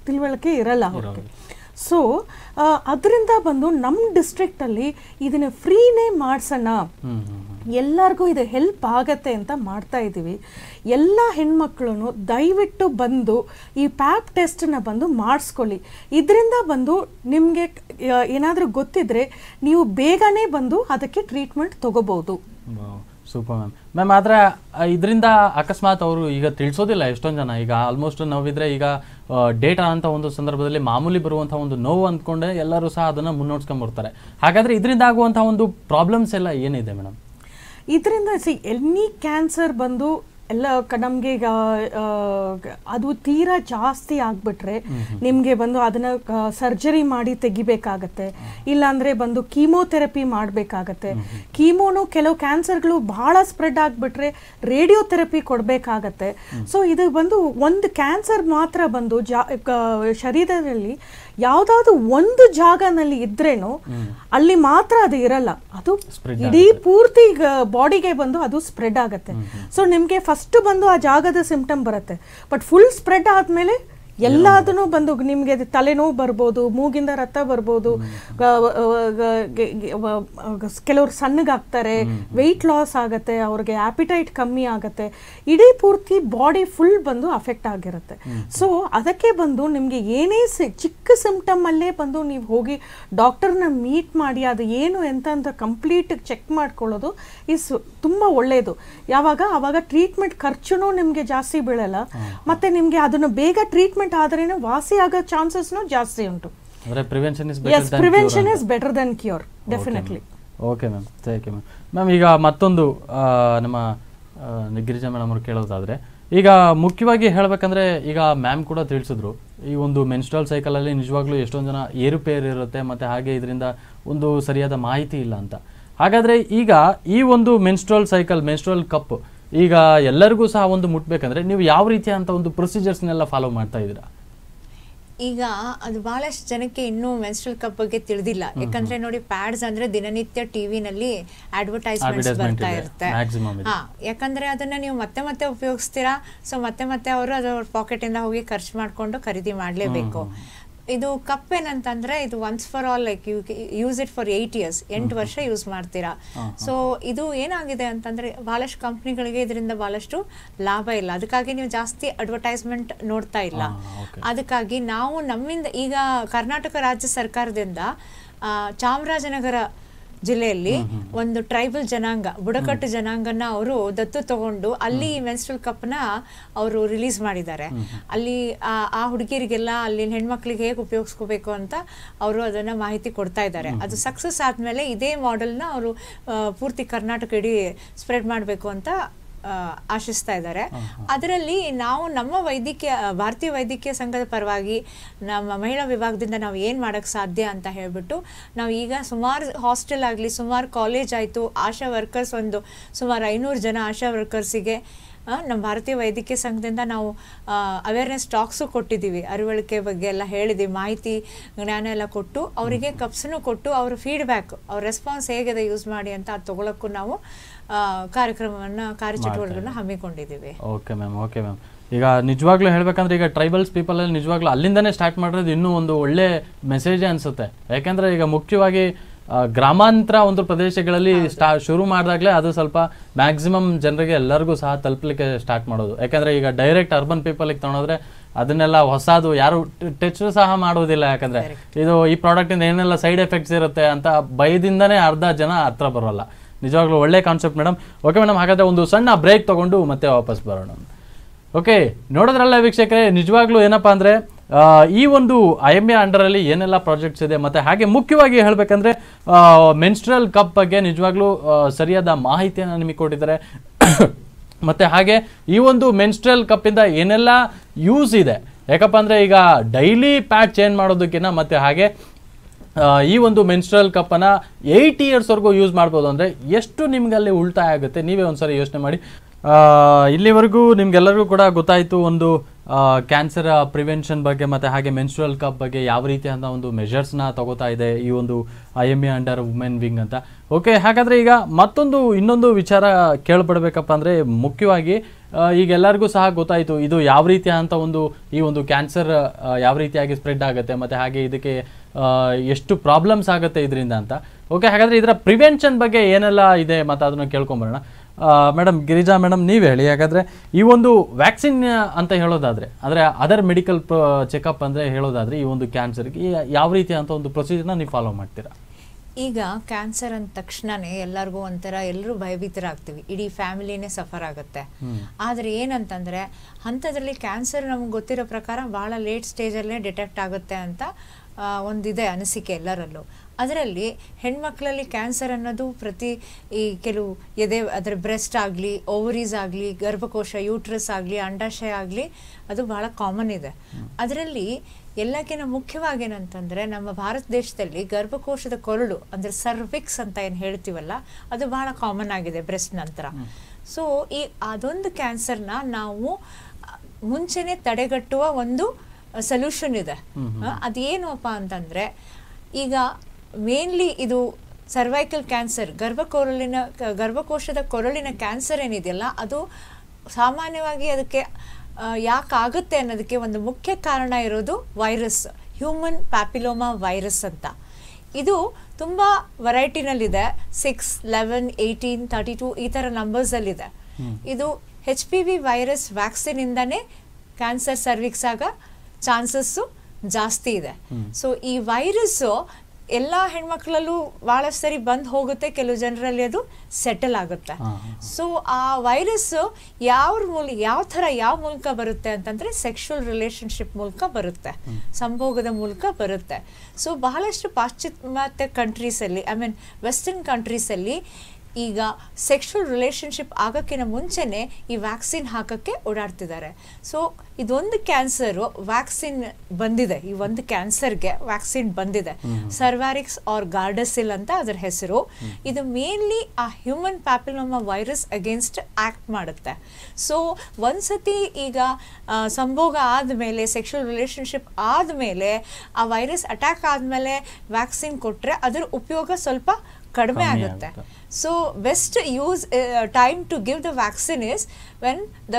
ತಿಳುವಳಿಕೆ ಇರಲ್ಲ ಅವ್ರಿಗೆ ಸೊ ಅದರಿಂದ ಬಂದು ನಮ್ಮ ಡಿಸ್ಟ್ರಿಕ್ಟಲ್ಲಿ ಇದನ್ನು ಫ್ರೀನೇ ಮಾಡಿಸೋಣ ಎಲ್ಲರಿಗೂ ಇದು ಹೆಲ್ಪ್ ಆಗತ್ತೆ ಅಂತ ಮಾಡ್ತಾ ಇದ್ದೀವಿ ಎಲ್ಲ ಹೆಣ್ಮಕ್ಳು ದಯವಿಟ್ಟು ಬಂದು ಈ ಪ್ಯಾಪ್ ಟೆಸ್ಟನ್ನು ಬಂದು ಮಾಡಿಸ್ಕೊಳ್ಳಿ ಇದರಿಂದ ಬಂದು ನಿಮಗೆ ಏನಾದರೂ ಗೊತ್ತಿದ್ರೆ ನೀವು ಬೇಗನೆ ಬಂದು ಅದಕ್ಕೆ ಟ್ರೀಟ್ಮೆಂಟ್ ತೊಗೋಬೋದು ಸೂಪರ್ ಮ್ಯಾಮ್ ಮ್ಯಾಮ್ ಆದರೆ ಇದರಿಂದ ಅಕಸ್ಮಾತ್ ಅವರು ಈಗ ತಿಳಿಸೋದಿಲ್ಲ ಎಷ್ಟೊಂದು ಜನ ಈಗ ಆಲ್ಮೋಸ್ಟ್ ನೋವಿದ್ರೆ ಈಗ ಡೇಟಾ ಅಂತ ಒಂದು ಸಂದರ್ಭದಲ್ಲಿ ಮಾಮೂಲಿ ಬರುವಂಥ ಒಂದು ನೋವು ಅಂದ್ಕೊಂಡೆ ಎಲ್ಲರೂ ಸಹ ಅದನ್ನು ಮುನ್ನೋಡ್ಸ್ಕೊಂಡ್ಬರ್ತಾರೆ ಹಾಗಾದರೆ ಇದರಿಂದ ಆಗುವಂಥ ಒಂದು ಪ್ರಾಬ್ಲಮ್ಸ್ ಎಲ್ಲ ಏನಿದೆ ಮೇಡಮ್ ಇದರಿಂದ ಸಿ ಎನಿ ಕ್ಯಾನ್ಸರ್ ಬಂದು ಎಲ್ಲ ನಮಗೆ ಈಗ ಅದು ತೀರಾ ಜಾಸ್ತಿ ಆಗಿಬಿಟ್ರೆ ನಿಮಗೆ ಬಂದು ಅದನ್ನು ಸರ್ಜರಿ ಮಾಡಿ ತೆಗಿಬೇಕಾಗತ್ತೆ ಇಲ್ಲಾಂದರೆ ಬಂದು ಕೀಮೋಥೆರಪಿ ಮಾಡಬೇಕಾಗತ್ತೆ ಕೀಮೋನು ಕೆಲವು ಕ್ಯಾನ್ಸರ್ಗಳು ಭಾಳ ಸ್ಪ್ರೆಡ್ ಆಗಿಬಿಟ್ರೆ ರೇಡಿಯೋಥೆರಪಿ ಕೊಡಬೇಕಾಗತ್ತೆ ಸೊ ಇದು ಬಂದು ಒಂದು ಕ್ಯಾನ್ಸರ್ ಮಾತ್ರ ಬಂದು ಜಾ ಶರೀರದಲ್ಲಿ ಯಾವುದಾದ್ರು ಒಂದು ಜಾಗನಲ್ಲಿ ಇದ್ರೇನು ಅಲ್ಲಿ ಮಾತ್ರ ಅದು ಇರಲ್ಲ ಅದು ಇಡೀ ಪೂರ್ತಿ ಬಾಡಿಗೆ ಬಂದು ಅದು ಸ್ಪ್ರೆಡ್ ಆಗುತ್ತೆ ಸೊ ನಿಮಗೆ ಫಸ್ಟ್ ಬಂದು ಆ ಜಾಗದ ಸಿಂಪ್ಟಮ್ ಬರುತ್ತೆ ಬಟ್ ಫುಲ್ ಸ್ಪ್ರೆಡ್ ಆದ್ಮೇಲೆ ಎಲ್ಲದನ್ನೂ ಬಂದು ನಿಮಗೆ ತಲೆನೋವು ಬರ್ಬೋದು ಮೂಗಿಂದ ರಕ್ತ ಬರ್ಬೋದು ಕೆಲವರು ಸಣ್ಣಗಾಗ್ತಾರೆ ವೆಯ್ಟ್ ಲಾಸ್ ಆಗುತ್ತೆ ಅವ್ರಿಗೆ ಆ್ಯಪಿಟೈಟ್ ಕಮ್ಮಿ ಆಗುತ್ತೆ ಇಡೀ ಪೂರ್ತಿ ಬಾಡಿ ಫುಲ್ ಬಂದು ಅಫೆಕ್ಟ್ ಆಗಿರುತ್ತೆ ಸೊ ಅದಕ್ಕೆ ಬಂದು ನಿಮಗೆ ಏನೇ ಚಿಕ್ಕ ಸಿಂಪ್ಟಮಲ್ಲೇ ಬಂದು ನೀವು ಹೋಗಿ ಡಾಕ್ಟರ್ನ ಮೀಟ್ ಮಾಡಿ ಅದು ಏನು ಎಂತ ಅಂತ ಕಂಪ್ಲೀಟ್ ಚೆಕ್ ಮಾಡ್ಕೊಳ್ಳೋದು ಇಸ್ ತುಂಬ ಒಳ್ಳೆಯದು ಯಾವಾಗ ಅವಾಗ ಟ್ರೀಟ್ಮೆಂಟ್ ಖರ್ಚು ನಿಮಗೆ ಜಾಸ್ತಿ ಬೀಳಲ್ಲ ಮತ್ತು ನಿಮಗೆ ಅದನ್ನು ಬೇಗ ಟ್ರೀಟ್ಮೆಂಟ್ ಟ್ರೀಟ್ಮೆಂಟ್ ಆದ್ರೇನು ವಾಸಿ ಆಗೋ ಚಾನ್ಸಸ್ ಜಾಸ್ತಿ ಉಂಟು prevention is better than cure definitely okay ma'am thank you ma'am ma'am ಈಗ ಮತ್ತೊಂದು ನಮ್ಮ ಗಿರಿಜಾ ಮೇಡಮ್ ಅವ್ರು ಕೇಳೋದಾದ್ರೆ ಈಗ ಮುಖ್ಯವಾಗಿ ಹೇಳಬೇಕಂದ್ರೆ ಈಗ ಮ್ಯಾಮ್ ಕೂಡ ತಿಳಿಸಿದ್ರು ಈ ಒಂದು ಮೆನ್ಸ್ಟ್ರಲ್ ಅಲ್ಲಿ ನಿಜವಾಗ್ಲೂ ಎಷ್ಟೊಂದು ಜನ ಏರುಪೇರು ಇರುತ್ತೆ ಮತ್ತೆ ಹಾಗೆ ಇದರಿಂದ ಒಂದು ಸರಿಯಾದ ಮಾಹಿತಿ ಇಲ್ಲ ಅಂತ ಹಾಗಾದ್ರೆ ಈಗ ಈ ಒಂದು ಮೆನ್ಸ್ಟ್ರಲ್ ಸೈಕಲ್ ಮೆನ್ಸ್ಟ್ರಲ್ ಕಪ್ ಈಗ ಎಲ್ಲರಿಗೂ ಸಹ ಒಂದು ಮುಟ್ಬೇಕಂದ್ರೆ ನೀವು ಯಾವ ರೀತಿಯ ಒಂದು ಪ್ರೊಸೀಜರ್ಸ್ನೆಲ್ಲ ಫಾಲೋ ಮಾಡ್ತಾ ಇದ್ದೀರಾ ಈಗ ಅದು ಬಹಳಷ್ಟು ಜನಕ್ಕೆ ಇನ್ನೂ ಮೆನ್ಸ್ಟ್ರಲ್ ಕಪ್ ಬಗ್ಗೆ ತಿಳಿದಿಲ್ಲ ಯಾಕಂದ್ರೆ ನೋಡಿ ಪ್ಯಾಡ್ಸ್ ಅಂದ್ರೆ ದಿನನಿತ್ಯ ಟಿವಿನಲ್ಲಿ ಅಡ್ವರ್ಟೈಸ್ಮೆಂಟ್ ಬರ್ತಾ ಇರುತ್ತೆ ಹಾ ಯಾಕಂದ್ರೆ ಅದನ್ನ ನೀವು ಮತ್ತೆ ಮತ್ತೆ ಉಪಯೋಗಿಸ್ತೀರಾ ಸೊ ಮತ್ತೆ ಮತ್ತೆ ಅವರು ಅದರ ಪಾಕೆಟ್ ಇಂದ ಹೋಗಿ ಖರ್ಚು ಮಾಡ್ಕೊಂಡು ಖರೀದಿ ಮಾಡಲೇಬೇಕು ಇದು ಕಪ್ ಏನಂತಂದ್ರೆ ಇದು once for all like you use it for eight years ಎಂಟು ವರ್ಷ ಯೂಸ್ ಮಾಡ್ತೀರಾ ಸೊ ಇದು ಏನಾಗಿದೆ ಅಂತಂದ್ರೆ ಬಹಳಷ್ಟು ಕಂಪ್ನಿಗಳಿಗೆ ಇದರಿಂದ ಬಹಳಷ್ಟು ಲಾಭ ಇಲ್ಲ ಅದಕ್ಕಾಗಿ ನೀವು ಜಾಸ್ತಿ ಅಡ್ವರ್ಟೈಸ್ಮೆಂಟ್ ನೋಡ್ತಾ ಇಲ್ಲ ಅದಕ್ಕಾಗಿ ನಾವು ನಮ್ಮಿಂದ ಈಗ ಕರ್ನಾಟಕ ರಾಜ್ಯ ಸರ್ಕಾರದಿಂದ ಚಾಮರಾಜನಗರ ಜಿಲ್ಲೆಯಲ್ಲಿ ಒಂದು ಟ್ರೈಬಲ್ ಜನಾಂಗ ಬುಡಕಟ್ಟು ಜನಾಂಗನ ಅವರು ದತ್ತು ತಗೊಂಡು ಅಲ್ಲಿ ಮೆನ್ಸ್ಟ್ರಲ್ ಕಪ್ನ ಅವರು ರಿಲೀಸ್ ಮಾಡಿದ್ದಾರೆ ಅಲ್ಲಿ ಆ ಹುಡುಗಿಯರಿಗೆಲ್ಲ ಅಲ್ಲಿನ ಹೆಣ್ಮಕ್ಳಿಗೆ ಹೇಗೆ ಉಪಯೋಗಿಸ್ಕೋಬೇಕು ಅಂತ ಅವರು ಅದನ್ನ ಮಾಹಿತಿ ಕೊಡ್ತಾ ಇದ್ದಾರೆ ಅದು ಸಕ್ಸಸ್ ಆದಮೇಲೆ ಇದೇ ಮಾಡೆಲ್ನ ಅವರು ಪೂರ್ತಿ ಕರ್ನಾಟಕ ಇಡೀ ಸ್ಪ್ರೆಡ್ ಮಾಡಬೇಕು ಅಂತ ಆಶಿಸ್ತಾ ಇದ್ದಾರೆ ಅದರಲ್ಲಿ ನಾವು ನಮ್ಮ ವೈದ್ಯಕೀಯ ಭಾರತೀಯ ವೈದ್ಯಕೀಯ ಸಂಘದ ಪರವಾಗಿ ನಮ್ಮ ಮಹಿಳಾ ವಿಭಾಗದಿಂದ ನಾವು ಏನು ಮಾಡೋಕ್ಕೆ ಸಾಧ್ಯ ಅಂತ ಹೇಳಿಬಿಟ್ಟು ನಾವು ಈಗ ಸುಮಾರು ಹಾಸ್ಟೆಲ್ ಆಗಲಿ ಸುಮಾರು ಕಾಲೇಜ್ ಆಯಿತು ಆಶಾ ವರ್ಕರ್ಸ್ ಒಂದು ಸುಮಾರು ಐನೂರು ಜನ ಆಶಾ ವರ್ಕರ್ಸಿಗೆ ನಮ್ಮ ಭಾರತೀಯ ವೈದ್ಯಕೀಯ ಸಂಘದಿಂದ ನಾವು ಅವೇರ್ನೆಸ್ ಟಾಕ್ಸು ಕೊಟ್ಟಿದ್ದೀವಿ ಅರಿವಳಿಕೆ ಬಗ್ಗೆ ಎಲ್ಲ ಹೇಳಿದ್ದೀವಿ ಮಾಹಿತಿ ಜ್ಞಾನ ಎಲ್ಲ ಕೊಟ್ಟು ಅವರಿಗೆ ಕಪ್ಸನ್ನು ಕೊಟ್ಟು ಅವ್ರ ಫೀಡ್ಬ್ಯಾಕ್ ಅವ್ರ ರೆಸ್ಪಾನ್ಸ್ ಹೇಗಿದೆ ಯೂಸ್ ಮಾಡಿ ಅಂತ ಅದು ತೊಗೊಳಕ್ಕೂ ನಾವು ಕಾರ್ಯಕ್ರಮವನ್ನು ಕಾರ್ಯಚಟುವಟಿಕೆಗಳನ್ನ ಹಮ್ಮಿಕೊಂಡಿದ್ದೀವಿ ಓಕೆ ಮ್ಯಾಮ್ ಓಕೆ ಮ್ಯಾಮ್ ಈಗ ನಿಜವಾಗ್ಲೂ ಹೇಳ್ಬೇಕಂದ್ರೆ ಈಗ ಟ್ರೈಬಲ್ಸ್ ಪೀಪಲ್ ಅಲ್ಲಿ ನಿಜವಾಗ್ಲೂ ಅಲ್ಲಿಂದನೇ ಸ್ಟಾರ್ಟ್ ಮಾಡಿರೋದು ಇನ್ನೂ ಒಂದು ಒಳ್ಳೆ ಮೆಸೇಜೇ ಅನ್ಸುತ್ತೆ ಯಾಕಂದ್ರೆ ಈಗ ಮುಖ್ಯವಾಗಿ ಗ್ರಾಮಾಂತರ ಒಂದು ಪ್ರದೇಶಗಳಲ್ಲಿ ಸ್ಟಾ ಶುರು ಮಾಡಿದಾಗಲೇ ಅದು ಸ್ವಲ್ಪ ಮ್ಯಾಕ್ಸಿಮಮ್ ಜನರಿಗೆ ಎಲ್ಲರಿಗೂ ಸಹ ತಲುಪಲಿಕ್ಕೆ ಸ್ಟಾರ್ಟ್ ಮಾಡೋದು ಯಾಕಂದ್ರೆ ಈಗ ಡೈರೆಕ್ಟ್ ಅರ್ಬನ್ ಪೀಪಲಿಗೆ ತೊಗೊಂಡೋದ್ರೆ ಅದನ್ನೆಲ್ಲ ಹೊಸದು ಯಾರು ಟಚ್ ಸಹ ಮಾಡೋದಿಲ್ಲ ಯಾಕಂದ್ರೆ ಇದು ಈ ಪ್ರಾಡಕ್ಟಿಂದ ಏನೆಲ್ಲ ಸೈಡ್ ಎಫೆಕ್ಟ್ಸ್ ಇರುತ್ತೆ ಅಂತ ಭಯದಿಂದನೇ ಅರ್ಧ ಜನ ಹತ್ರ ಬರೋಲ್ಲ ನಿಜವಾಗ್ಲೂ ಒಳ್ಳೆ ಕಾನ್ಸೆಪ್ಟ್ ಮೇಡಮ್ ಓಕೆ ಮೇಡಮ್ ಹಾಗಾದರೆ ಒಂದು ಸಣ್ಣ ಬ್ರೇಕ್ ತಗೊಂಡು ಮತ್ತೆ ವಾಪಸ್ ಬರೋಣ ಓಕೆ ನೋಡೋದ್ರಲ್ಲ ವೀಕ್ಷಕರೆ ನಿಜವಾಗ್ಲೂ ಏನಪ್ಪ ಅಂದರೆ ಈ ಒಂದು ಐ ಎಮ್ ಎ ಅಂಡರಲ್ಲಿ ಏನೆಲ್ಲ ಪ್ರಾಜೆಕ್ಟ್ಸ್ ಇದೆ ಮತ್ತು ಹಾಗೆ ಮುಖ್ಯವಾಗಿ ಹೇಳಬೇಕಂದ್ರೆ ಮೆನ್ಸ್ಟ್ರಲ್ ಕಪ್ ಬಗ್ಗೆ ನಿಜವಾಗ್ಲೂ ಸರಿಯಾದ ಮಾಹಿತಿಯನ್ನು ನಿಮಗೆ ಕೊಟ್ಟಿದ್ದಾರೆ ಮತ್ತು ಹಾಗೆ ಈ ಒಂದು ಮೆನ್ಸ್ಟ್ರಲ್ ಕಪ್ಪಿಂದ ಏನೆಲ್ಲ ಯೂಸ್ ಇದೆ ಯಾಕಪ್ಪ ಅಂದರೆ ಈಗ ಡೈಲಿ ಪ್ಯಾಡ್ ಚೇಂಜ್ ಮಾಡೋದಕ್ಕಿಂತ ಮತ್ತು ಹಾಗೆ ಈ ಒಂದು ಮೆನ್ಸ್ಟ್ರಲ್ ಕಪ್ಪನ್ನು ಏಯ್ಟ್ ಇಯರ್ಸ್ವರೆಗೂ ಯೂಸ್ ಮಾಡ್ಬೋದು ಅಂದರೆ ಎಷ್ಟು ನಿಮಗಲ್ಲಿ ಉಳಿತಾಯ ಆಗುತ್ತೆ ನೀವೇ ಒಂದು ಸಾರಿ ಯೋಚನೆ ಮಾಡಿ ಇಲ್ಲಿವರೆಗೂ ನಿಮಗೆಲ್ಲರಿಗೂ ಕೂಡ ಗೊತ್ತಾಯಿತು ಒಂದು ಕ್ಯಾನ್ಸರ್ ಪ್ರಿವೆನ್ಷನ್ ಬಗ್ಗೆ ಮತ್ತು ಹಾಗೆ ಮೆನ್ಸ್ಟ್ರಲ್ ಕಪ್ ಬಗ್ಗೆ ಯಾವ ಅಂತ ಒಂದು ಮೆಷರ್ಸ್ನ ತಗೋತಾ ಇದೆ ಈ ಒಂದು I M A under women wing ಅಂತ ಓಕೆ ಹಾಗಾದರೆ ಈಗ ಮತ್ತೊಂದು ಇನ್ನೊಂದು ವಿಚಾರ ಕೇಳ್ಬಿಡ್ಬೇಕಪ್ಪ ಅಂದರೆ ಮುಖ್ಯವಾಗಿ ಈಗ ಎಲ್ಲರಿಗೂ ಸಹ ಗೊತ್ತಾಯಿತು ಇದು ಯಾವ ರೀತಿಯಾದಂಥ ಒಂದು ಈ ಒಂದು ಕ್ಯಾನ್ಸರ್ ಯಾವ ರೀತಿಯಾಗಿ ಸ್ಪ್ರೆಡ್ ಆಗುತ್ತೆ ಮತ್ತು ಹಾಗೆ ಇದಕ್ಕೆ ಎಷ್ಟು ಪ್ರಾಬ್ಲಮ್ಸ್ ಆಗುತ್ತೆ ಇದರಿಂದ ಅಂತ ಓಕೆ ಹಾಗಾದರೆ ಇದರ ಪ್ರಿವೆನ್ಷನ್ ಬಗ್ಗೆ ಏನೆಲ್ಲ ಇದೆ ಮತ್ತು ಅದನ್ನು ಕೇಳ್ಕೊಂಬರೋಣ ಮೇಡಮ್ ಗಿರಿಜಾ ಮೇಡಮ್ ನೀವು ಹೇಳಿ ಯಾಕಂದರೆ ಈ ಒಂದು ವ್ಯಾಕ್ಸಿನ್ ಅಂತ ಹೇಳೋದಾದರೆ ಅಂದರೆ ಅದರ್ ಮೆಡಿಕಲ್ ಚೆಕಪ್ ಅಂದರೆ ಹೇಳೋದಾದರೆ ಈ ಒಂದು ಕ್ಯಾನ್ಸರ್ಗೆ ಯಾವ ರೀತಿ ಅಂತ ಒಂದು ಪ್ರೊಸೀಜರ್ನ ನೀವು ಫಾಲೋ ಮಾಡ್ತೀರಾ ಈಗ ಕ್ಯಾನ್ಸರ್ ಅಂದ ತಕ್ಷಣನೇ ಎಲ್ಲರಿಗೂ ಒಂಥರ ಎಲ್ಲರೂ ಭಯಭೀತರಾಗ್ತೀವಿ ಇಡೀ ಫ್ಯಾಮಿಲಿನೇ ಸಫರ್ ಆಗುತ್ತೆ ಆದರೆ ಏನಂತಂದರೆ ಅಂಥದ್ರಲ್ಲಿ ಕ್ಯಾನ್ಸರ್ ನಮ್ಗೆ ಗೊತ್ತಿರೋ ಪ್ರಕಾರ ಭಾಳ ಲೇಟ್ ಸ್ಟೇಜಲ್ಲೇ ಡಿಟೆಕ್ಟ್ ಆಗುತ್ತೆ ಅಂತ ಒಂದಿದೆ ಅನಿಸಿಕೆ ಎಲ್ಲರಲ್ಲೂ ಅದರಲ್ಲಿ ಹೆಣ್ಮಕ್ಳಲ್ಲಿ ಕ್ಯಾನ್ಸರ್ ಅನ್ನೋದು ಪ್ರತಿ ಈ ಕೆಲವು ಎದೆ ಅದರ ಬ್ರೆಸ್ಟ್ ಆಗಲಿ ಓವರೀಸ್ ಆಗಲಿ ಗರ್ಭಕೋಶ ಯೂಟ್ರಸ್ ಆಗಲಿ ಅಂಡಾಶಯ ಆಗಲಿ ಅದು ಭಾಳ ಕಾಮನ್ ಇದೆ ಅದರಲ್ಲಿ ಎಲ್ಲಕ್ಕಿಂತ ಏನಂತಂದರೆ ನಮ್ಮ ಭಾರತ ದೇಶದಲ್ಲಿ ಗರ್ಭಕೋಶದ ಕೊರಳು ಅಂದರೆ ಸರ್ವಿಕ್ಸ್ ಅಂತ ಏನು ಹೇಳ್ತೀವಲ್ಲ ಅದು ಭಾಳ ಕಾಮನ್ ಆಗಿದೆ ಬ್ರೆಸ್ಟ್ ನಂತರ ಸೊ ಈ ಅದೊಂದು ಕ್ಯಾನ್ಸರ್ನ ನಾವು ಮುಂಚೆನೇ ತಡೆಗಟ್ಟುವ ಒಂದು ಸೊಲ್ಯೂಷನ್ ಇದೆ ಅದೇನಪ್ಪ ಅಂತಂದ್ರೆ ಈಗ ಮೇನ್ಲಿ ಇದು ಸರ್ವೈಕಲ್ ಕ್ಯಾನ್ಸರ್ ಗರ್ಭಕೋರಲಿನ ಗರ್ಭಕೋಶದ ಕೊರಳಿನ ಕ್ಯಾನ್ಸರ್ ಏನಿದೆಯಲ್ಲ ಅದು ಸಾಮಾನ್ಯವಾಗಿ ಅದಕ್ಕೆ ಯಾಕಾಗುತ್ತೆ ಅನ್ನೋದಕ್ಕೆ ಒಂದು ಮುಖ್ಯ ಕಾರಣ ಇರೋದು ವೈರಸ್ ಹ್ಯೂಮನ್ ಪ್ಯಾಪಿಲೋಮಾ ವೈರಸ್ ಅಂತ ಇದು ತುಂಬ ವೆರೈಟಿನಲ್ಲಿದೆ six eleven eighteen thirty two ಈ ಥರ ನಂಬರ್ಸಲ್ಲಿದೆ ಇದು ಹೆಚ್ ಪಿ ವಿ ವೈರಸ್ ವ್ಯಾಕ್ಸಿನಿಂದನೇ ಕ್ಯಾನ್ಸರ್ ಸರ್ವಿಕ್ಸ್ ಚಾನ್ಸಸ್ಸು ಜಾಸ್ತಿ ಇದೆ ಸೊ ಈ ವೈರಸ್ಸು ಎಲ್ಲ ಹೆಣ್ಮಕ್ಳಲ್ಲೂ ಭಾಳಷ್ಟು ಸರಿ ಬಂದು ಹೋಗುತ್ತೆ ಕೆಲವು ಜನರಲ್ಲಿ ಅದು ಸೆಟಲ್ ಆಗುತ್ತೆ ಸೊ ಆ ವೈರಸ್ ಯಾವ ಮೂಲ ಯಾವ ಥರ ಯಾವ ಮೂಲಕ ಬರುತ್ತೆ ಅಂತಂದರೆ ಸೆಕ್ಷುವಲ್ ರಿಲೇಷನ್ಶಿಪ್ ಮೂಲಕ ಬರುತ್ತೆ ಸಂಭೋಗದ ಮೂಲಕ ಬರುತ್ತೆ ಸೊ ಬಹಳಷ್ಟು ಪಾಶ್ಚಿಮಾತ್ಯ ಕಂಟ್ರೀಸಲ್ಲಿ ಐ ಮೀನ್ ವೆಸ್ಟರ್ನ್ ಕಂಟ್ರೀಸಲ್ಲಿ ಈಗ ಸೆಕ್ಷುವಲ್ ರಿಲೇಷನ್ಶಿಪ್ ಆಗೋಕ್ಕಿಂತ ಮುಂಚೆನೇ ಈ ವ್ಯಾಕ್ಸಿನ್ ಹಾಕೋಕ್ಕೆ ಓಡಾಡ್ತಿದ್ದಾರೆ ಸೊ ಇದೊಂದು ಕ್ಯಾನ್ಸರು ವ್ಯಾಕ್ಸಿನ್ ಬಂದಿದೆ ಈ ಒಂದು ಕ್ಯಾನ್ಸರ್ಗೆ ವ್ಯಾಕ್ಸಿನ್ ಬಂದಿದೆ ಸರ್ವಾರಿಕ್ಸ್ ಆರ್ ಗಾರ್ಡಸಿಲ್ ಅಂತ ಅದರ ಹೆಸರು ಇದು ಮೇನ್ಲಿ ಆ human papilloma virus against act ಮಾಡುತ್ತೆ ಸೊ ಒಂದ್ಸತಿ ಈಗ ಸಂಭೋಗ ಆದಮೇಲೆ ಸೆಕ್ಷುವಲ್ ರಿಲೇಷನ್ಶಿಪ್ ಆದಮೇಲೆ ಆ ವೈರಸ್ ಅಟ್ಯಾಕ್ ಆದಮೇಲೆ ವ್ಯಾಕ್ಸಿನ್ ಕೊಟ್ಟರೆ ಅದರ ಉಪಯೋಗ ಸ್ವಲ್ಪ ಕಡಿಮೆ ಆಗುತ್ತೆ so best use time to give the vaccine is when the